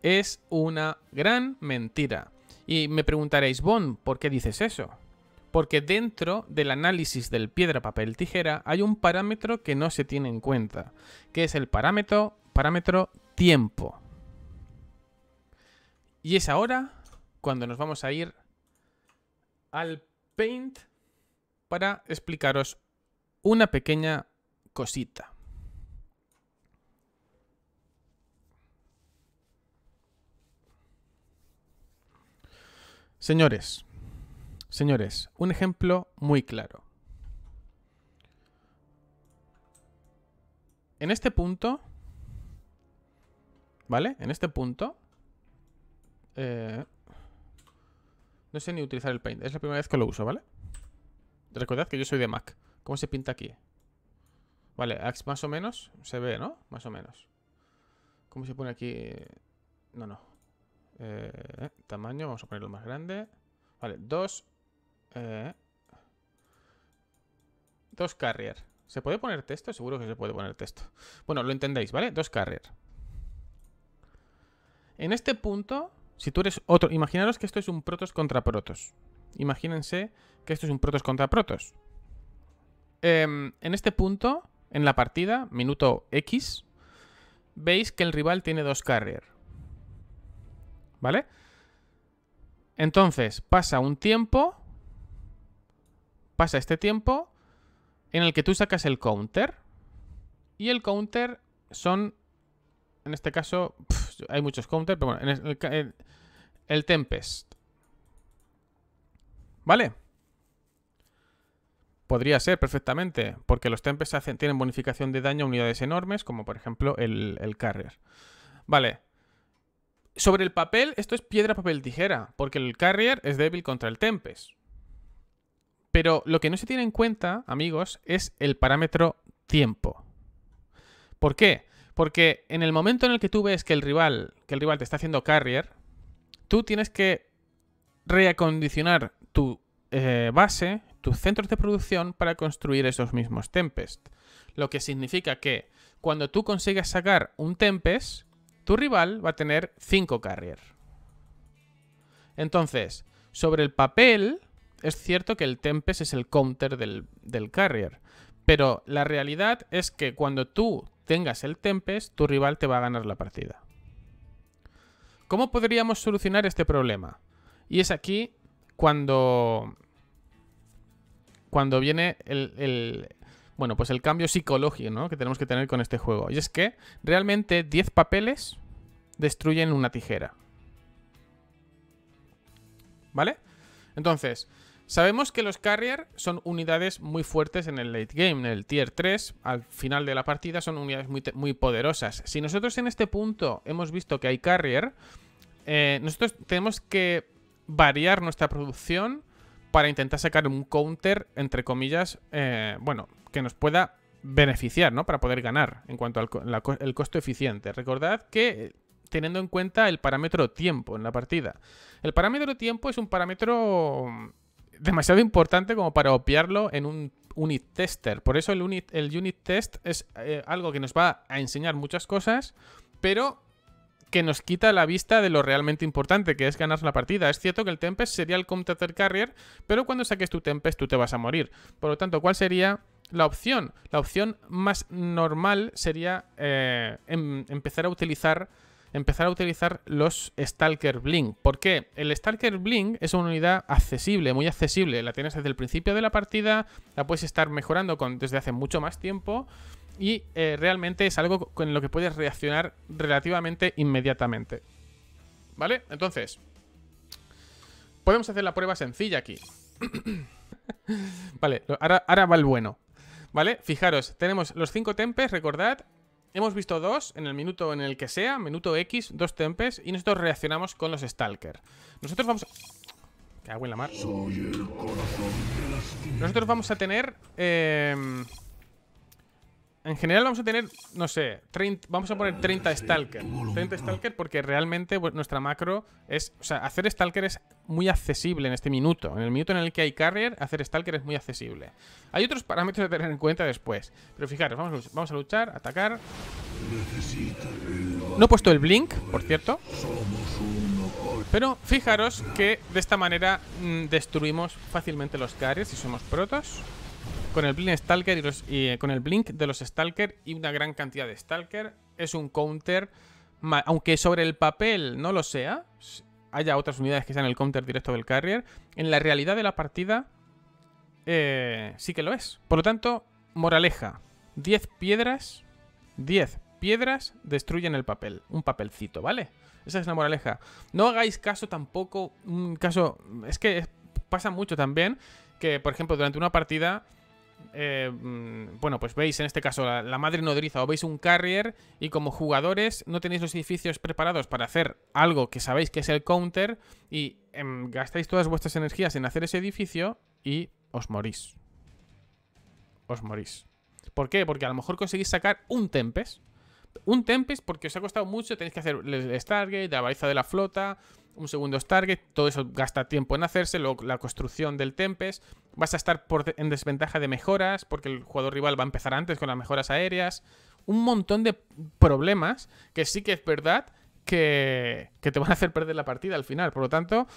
Es una gran mentira. Y me preguntaréis, Bon, ¿por qué dices eso? Porque dentro del análisis del piedra, papel, tijera hay un parámetro que no se tiene en cuenta, que es el parámetro, parámetro tiempo. Y es ahora cuando nos vamos a ir al Paint para explicaros una pequeña cosita. Señores, señores, un ejemplo muy claro. En este punto, ¿vale? En este punto, eh, no sé ni utilizar el Paint. Es la primera vez que lo uso, ¿vale? Recordad que yo soy de Mac. ¿Cómo se pinta aquí? Vale, más o menos se ve, ¿no? Más o menos. ¿Cómo se pone aquí? No, no. Eh, tamaño, vamos a ponerlo más grande. Vale, dos... Eh, dos carrier. ¿Se puede poner texto? Seguro que se puede poner texto. Bueno, lo entendéis, ¿vale? Dos carrier. En este punto si tú eres otro... Imaginaros que esto es un protos contra protos. Imagínense que esto es un protos contra protos. Em, en este punto, en la partida, minuto X, veis que el rival tiene dos carrier. ¿Vale? Entonces, pasa un tiempo... Pasa este tiempo en el que tú sacas el counter. Y el counter son, en este caso, hay muchos counter, pero bueno, el, Tempest. ¿Vale? Podría ser perfectamente, porque los Tempest tienen bonificación de daño a unidades enormes, como por ejemplo el, el Carrier. Vale. Sobre el papel, esto es piedra, papel, tijera, porque el Carrier es débil contra el Tempest. Pero lo que no se tiene en cuenta, amigos, es el parámetro tiempo. ¿Por qué? Porque en el momento en el que tú ves que el rival, que el rival te está haciendo carrier, tú tienes que reacondicionar tu eh, base, tus centros de producción para construir esos mismos Tempest. Lo que significa que cuando tú consigas sacar un Tempest, tu rival va a tener 5 carrier. Entonces, sobre el papel, es cierto que el Tempest es el counter del, del carrier. Pero la realidad es que cuando tú tengas el Tempest, tu rival te va a ganar la partida. ¿Cómo podríamos solucionar este problema? Y es aquí cuando. Cuando viene el, bueno, pues el cambio psicológico que tenemos que tener con este juego. Y es que realmente 10 papeles destruyen una tijera. ¿Vale? Entonces, Sabemos que los Carrier son unidades muy fuertes en el late game, en el tier 3, al final de la partida son unidades muy, poderosas. Si nosotros en este punto hemos visto que hay Carrier, eh, nosotros tenemos que variar nuestra producción para intentar sacar un counter, entre comillas, eh, bueno, que nos pueda beneficiar, ¿no? Para poder ganar en cuanto al el costo eficiente. Recordad que eh, teniendo en cuenta el parámetro tiempo en la partida. El parámetro tiempo es un parámetro demasiado importante como para opiarlo en un unit tester. Por eso el unit, el unit test es eh, algo que nos va a enseñar muchas cosas, pero que nos quita la vista de lo realmente importante, que es ganar la partida. Es cierto que el Tempest sería el Counter Carrier, pero cuando saques tu Tempest tú te vas a morir. Por lo tanto, ¿cuál sería la opción? La opción más normal sería eh, em, empezar a utilizar empezar a utilizar los Stalker Blink. ¿Por qué? El Stalker Blink es una unidad accesible, muy accesible. La tienes desde el principio de la partida, la puedes estar mejorando desde hace mucho más tiempo y eh, realmente es algo con lo que puedes reaccionar relativamente inmediatamente. ¿Vale? Entonces, podemos hacer la prueba sencilla aquí. vale, ahora, ahora va el bueno. ¿Vale? Fijaros, tenemos los 5 tempes, recordad, Hemos visto dos en el minuto en el que sea, minuto X, dos tempes, y nosotros reaccionamos con los Stalker. Nosotros vamos... hago en la mar. Nosotros vamos a tener... Em, en general vamos a tener, no sé, vamos a poner 30 Stalker. 30 Stalker porque realmente nuestra macro es... O sea, hacer Stalker es muy accesible en este minuto. En el minuto en el que hay Carrier, hacer Stalker es muy accesible. Hay otros parámetros a tener en cuenta después. Pero fijaros, vamos, a luchar, atacar. No he puesto el Blink, por cierto. Pero fijaros que de esta manera mm, destruimos fácilmente los Carriers si somos protos. Con el Blink Stalker y, eh, con el Blink de los Stalker y una gran cantidad de Stalker. Es un counter. Aunque sobre el papel no lo sea, haya otras unidades que sean el counter directo del carrier, en la realidad de la partida eh, sí que lo es. Por lo tanto, moraleja, 10 piedras, 10 piedras destruyen el papel, un papelcito, ¿vale? Esa es la moraleja. No hagáis caso tampoco, un caso, es que pasa mucho también que, por ejemplo, durante una partida eh, mm, bueno, pues veis en este caso la, madre nodriza o veis un carrier y como jugadores no tenéis los edificios preparados para hacer algo que sabéis que es el counter y em, gastáis todas vuestras energías en hacer ese edificio y os morís. Os morís. ¿Por qué? Porque a lo mejor conseguís sacar un Tempest. Un Tempest porque os ha costado mucho, tenéis que hacer el Stargate, la baliza de la flota, un segundo Stargate, todo eso gasta tiempo en hacerse, la construcción del Tempest, vas a estar en desventaja de mejoras, porque el jugador rival va a empezar antes con las mejoras aéreas. Un montón de problemas que sí que es verdad que, que te van a hacer perder la partida al final. Por lo tanto,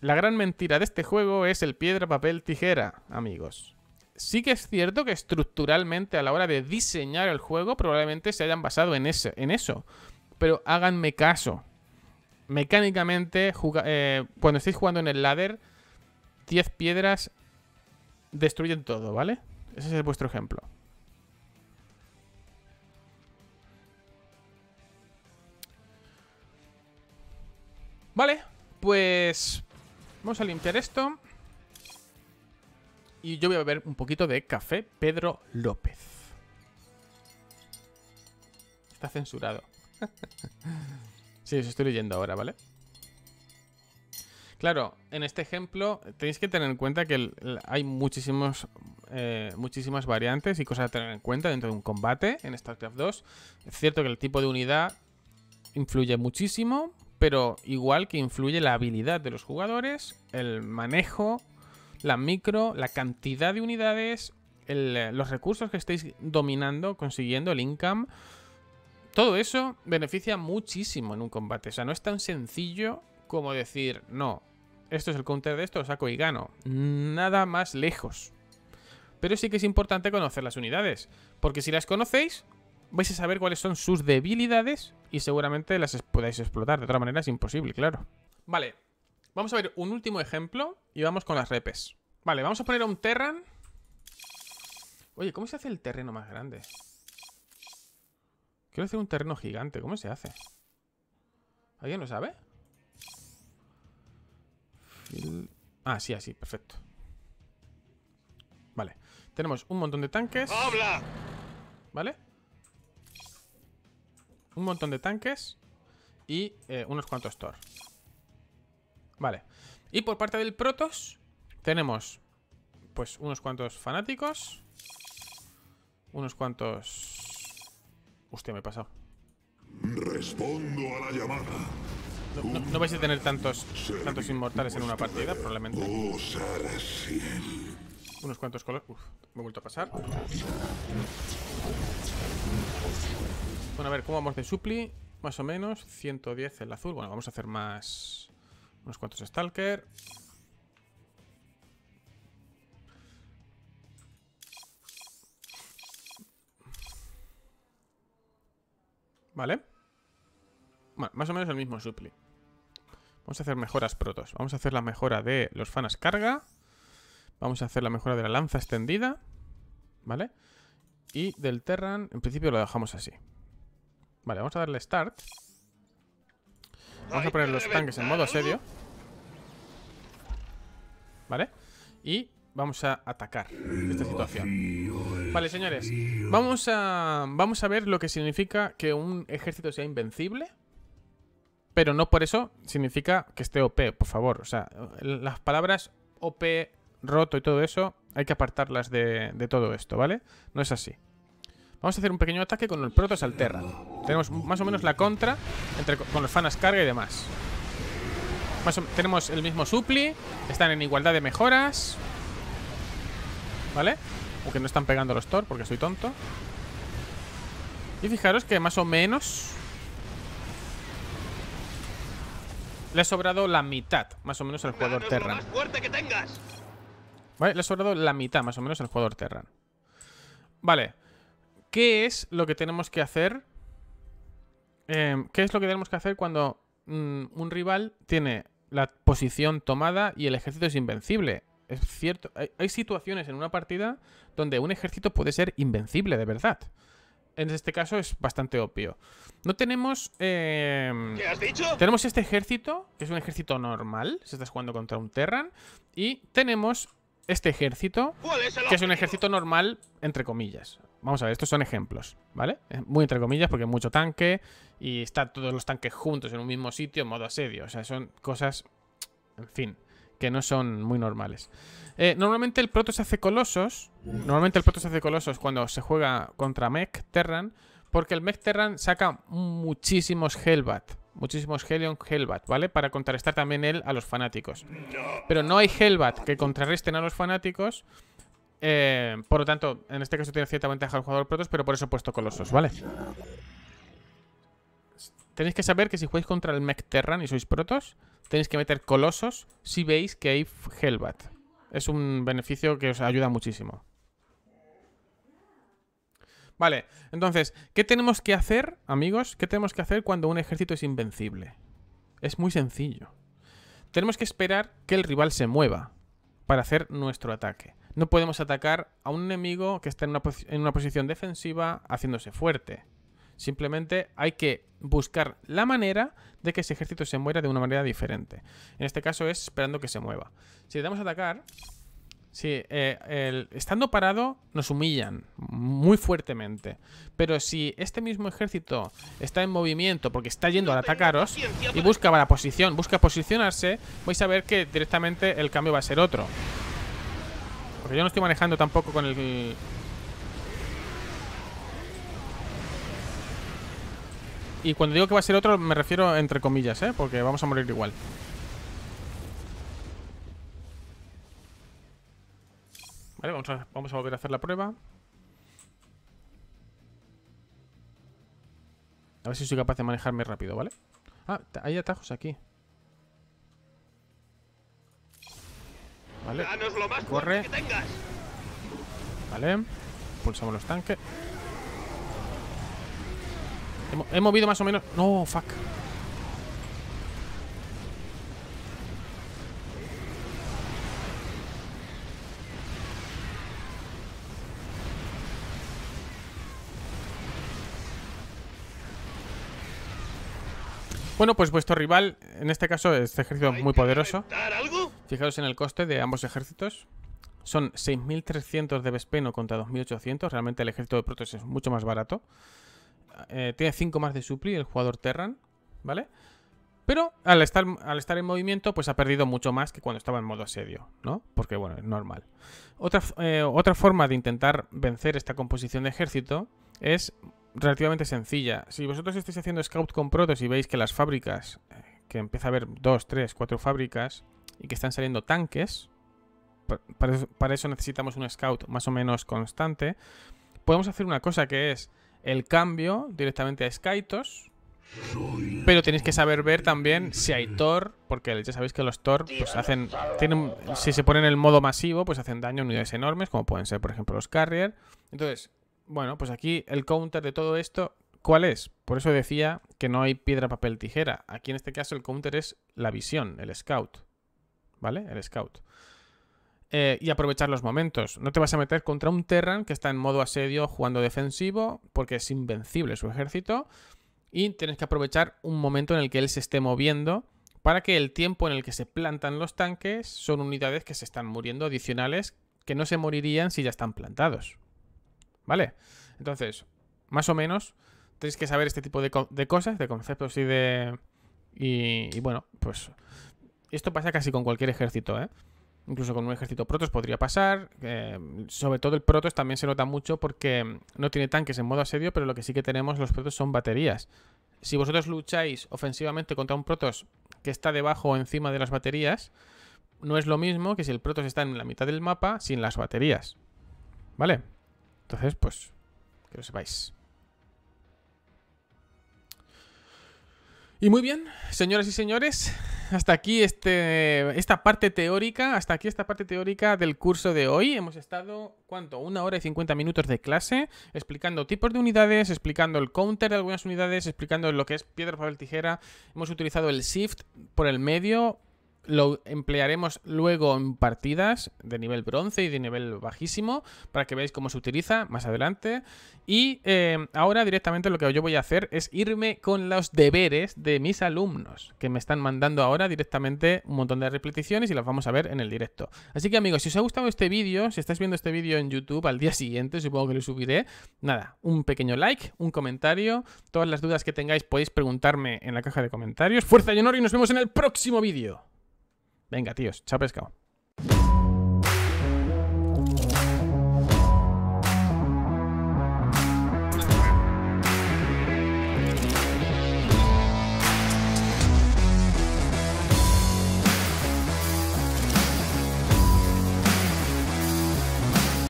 la gran mentira de este juego es el piedra, papel, tijera, amigos. Sí que es cierto que estructuralmente a la hora de diseñar el juego probablemente se hayan basado en, ese, en eso. Pero háganme caso. Mecánicamente, eh, cuando estéis jugando en el ladder, 10 piedras destruyen todo, ¿vale? Ese es vuestro ejemplo. Vale, pues vamos a limpiar esto. Y yo voy a beber un poquito de café Pedro López. Está censurado. sí, os estoy leyendo ahora, ¿vale? vale Claro, en este ejemplo tenéis que tener en cuenta que hay muchísimos, eh, muchísimas variantes y cosas a tener en cuenta dentro de un combate en StarCraft 2. Es cierto que el tipo de unidad influye muchísimo, pero igual que influye la habilidad de los jugadores, el manejo, la micro, la cantidad de unidades, eh, los recursos que estéis dominando, consiguiendo, el income. Todo eso beneficia muchísimo en un combate. O sea, no es tan sencillo como decir, no, esto es el counter de esto, lo saco y gano. Nada más lejos. Pero sí que es importante conocer las unidades, porque si las conocéis, vais a saber cuáles son sus debilidades y seguramente las podáis explotar. De otra manera es imposible, claro. Vale, vamos a ver un último ejemplo y vamos con las repes. Vale, vamos a poner a un Terran. Oye, ¿cómo se hace el terreno más grande? Quiero hacer un terreno gigante, ¿cómo se hace? ¿Alguien lo sabe? Ah, sí, así, perfecto. Vale. Tenemos un montón de tanques. ¡Habla! ¿Vale? Un montón de tanques. Y eh, unos cuantos Thor. Vale. Y por parte del Protos, tenemos pues unos cuantos fanáticos. Unos cuantos... Hostia, me he pasado. Respondo a la llamada. No, vais a tener tantos tantos inmortales en una partida, probablemente. Unos cuantos colores. Uf, me he vuelto a pasar. Bueno, a ver, ¿cómo vamos de supli? Más o menos. 110 el azul. Bueno, vamos a hacer más... Unos cuantos Stalker. Vale más o menos el mismo supli. Vamos a hacer mejoras protos. Vamos a hacer la mejora de los fanas carga. Vamos a hacer la mejora de la lanza extendida. ¿Vale? Y del Terran, en principio lo dejamos así. Vale, vamos a darle start. Vamos a poner los tanques en modo asedio. ¿Vale? Y vamos a atacar esta situación. Vale, señores. Vamos a, vamos a ver lo que significa que un ejército sea invencible pero no por eso significa que esté OP, por favor. O sea, las palabras OP, roto y todo eso, hay que apartarlas de, todo esto, ¿vale? No es así. Vamos a hacer un pequeño ataque con el Protos Alterra. Tenemos más o menos la contra entre, con los Fanas Carga y demás. tenemos el mismo Supli. Están en igualdad de mejoras. ¿Vale? Aunque no están pegando los Thor porque soy tonto. Y fijaros que más o menos Le ha sobrado la mitad, más o menos, al jugador Terran. que tengas. Vale, le ha sobrado la mitad, más o menos, al jugador Terran. Vale. ¿Qué es lo que tenemos que hacer? Eh, ¿Qué es lo que tenemos que hacer cuando mm, un rival tiene la posición tomada y el ejército es invencible? Es cierto, hay situaciones en una partida donde un ejército puede ser invencible, de verdad en este caso es bastante obvio. No tenemos... Em, ¿Qué has dicho? Tenemos este ejército, que es un ejército normal, si estás jugando contra un Terran. Y tenemos este ejército, que es un ejército normal, entre comillas. Vamos a ver, estos son ejemplos, ¿vale? Eh, muy entre comillas porque hay mucho tanque y están todos los tanques juntos en un mismo sitio en modo asedio. O sea, son cosas... En fin que no son muy normales. Eh, normalmente el proto se hace colosos. Normalmente el proto se hace colosos cuando se juega contra Mech Terran. Porque el Mech Terran saca muchísimos Hellbat. Muchísimos Helion Hellbat, ¿vale? Para contrarrestar también él a los fanáticos. Pero no hay Hellbat que contrarresten a los fanáticos. Eh, por lo tanto, en este caso tiene cierta ventaja el jugador Protos, pero por eso he puesto Colosos, ¿vale? Tenéis que saber que si jugáis contra el Mech Terran y sois Protos, tenéis que meter colosos si veis que hay Hellbat. Es un beneficio que os ayuda muchísimo. Vale, entonces, ¿qué tenemos que hacer, amigos? ¿Qué tenemos que hacer cuando un ejército es invencible? Es muy sencillo. Tenemos que esperar que el rival se mueva para hacer nuestro ataque. No podemos atacar a un enemigo que está en una, en una posición defensiva haciéndose fuerte. Simplemente hay que buscar la manera de que ese ejército se muera de una manera diferente. En este caso es esperando que se mueva. Si le damos a atacar, Sí, eh, estando parado nos humillan muy fuertemente. Pero si este mismo ejército está en movimiento porque está yendo a atacaros y busca la posición, busca posicionarse, vais a ver que directamente el cambio va a ser otro. Porque yo no estoy manejando tampoco con el Y cuando digo que va a ser otro, me refiero entre comillas, ¿eh? Porque vamos a morir igual. Vale, vamos a, volver a hacer la prueba. A ver si soy capaz de manejarme rápido, ¿vale? Ah, hay atajos aquí. Vale. Corre. Vale. Pulsamos los tanques. He, movido más o menos... No, fuck. Bueno, pues vuestro rival, en este caso, este ejército muy poderoso. Fijaros en el coste de ambos ejércitos. Son 6.300 de Vespeno contra 2.800. Realmente el ejército de Protoss es mucho más barato. Eh, tiene 5 más de supli el jugador Terran, ¿vale? Pero al estar, al estar en movimiento, pues ha perdido mucho más que cuando estaba en modo asedio, ¿no? Porque, bueno, es normal. Otra, eh, otra forma de intentar vencer esta composición de ejército es relativamente sencilla. Si vosotros estáis haciendo scout con protos y veis que las fábricas, eh, que empieza a haber 2, 3, 4 fábricas y que están saliendo tanques, para eso necesitamos un scout más o menos constante, podemos hacer una cosa que es el cambio directamente a Skytos. Pero tenéis que saber ver también si hay Thor, porque ya sabéis que los Thor pues hacen, tienen, si se ponen en el modo masivo, pues hacen daño a unidades enormes, como pueden ser, por ejemplo, los Carrier. Entonces, bueno, pues aquí el counter de todo esto, ¿cuál es? Por eso decía que no hay piedra, papel, tijera. Aquí en este caso el counter es la visión, el scout. ¿Vale? El scout. Eh, y aprovechar los momentos. No te vas a meter contra un Terran que está en modo asedio jugando defensivo porque es invencible su ejército y tienes que aprovechar un momento en el que él se esté moviendo para que el tiempo en el que se plantan los tanques son unidades que se están muriendo adicionales que no se morirían si ya están plantados. ¿Vale? Entonces, más o menos, tenéis que saber este tipo de, cosas, de conceptos y de... Y, y bueno, pues esto pasa casi con cualquier ejército, ¿eh? incluso con un ejército protos podría pasar. Eh, sobre todo el protos también se nota mucho porque no tiene tanques en modo asedio, pero lo que sí que tenemos los protos son baterías. Si vosotros lucháis ofensivamente contra un protos que está debajo o encima de las baterías, no es lo mismo que si el protos está en la mitad del mapa sin las baterías. ¿Vale? Entonces, pues, que lo sepáis. Y muy bien, señoras y señores, hasta aquí este, esta parte teórica, hasta aquí esta parte teórica del curso de hoy. Hemos estado, ¿cuánto? Una hora y 50 minutos de clase explicando tipos de unidades, explicando el counter de algunas unidades, explicando lo que es piedra, papel, tijera. Hemos utilizado el shift por el medio lo emplearemos luego en partidas de nivel bronce y de nivel bajísimo para que veáis cómo se utiliza más adelante. Y eh, ahora directamente lo que yo voy a hacer es irme con los deberes de mis alumnos que me están mandando ahora directamente un montón de repeticiones y las vamos a ver en el directo. Así que amigos, si os ha gustado este vídeo, si estáis viendo este vídeo en YouTube al día siguiente, supongo que lo subiré, nada, un pequeño like, un comentario, todas las dudas que tengáis podéis preguntarme en la caja de comentarios. Fuerza y honor y nos vemos en el próximo vídeo. Venga, tíos, chao pescado.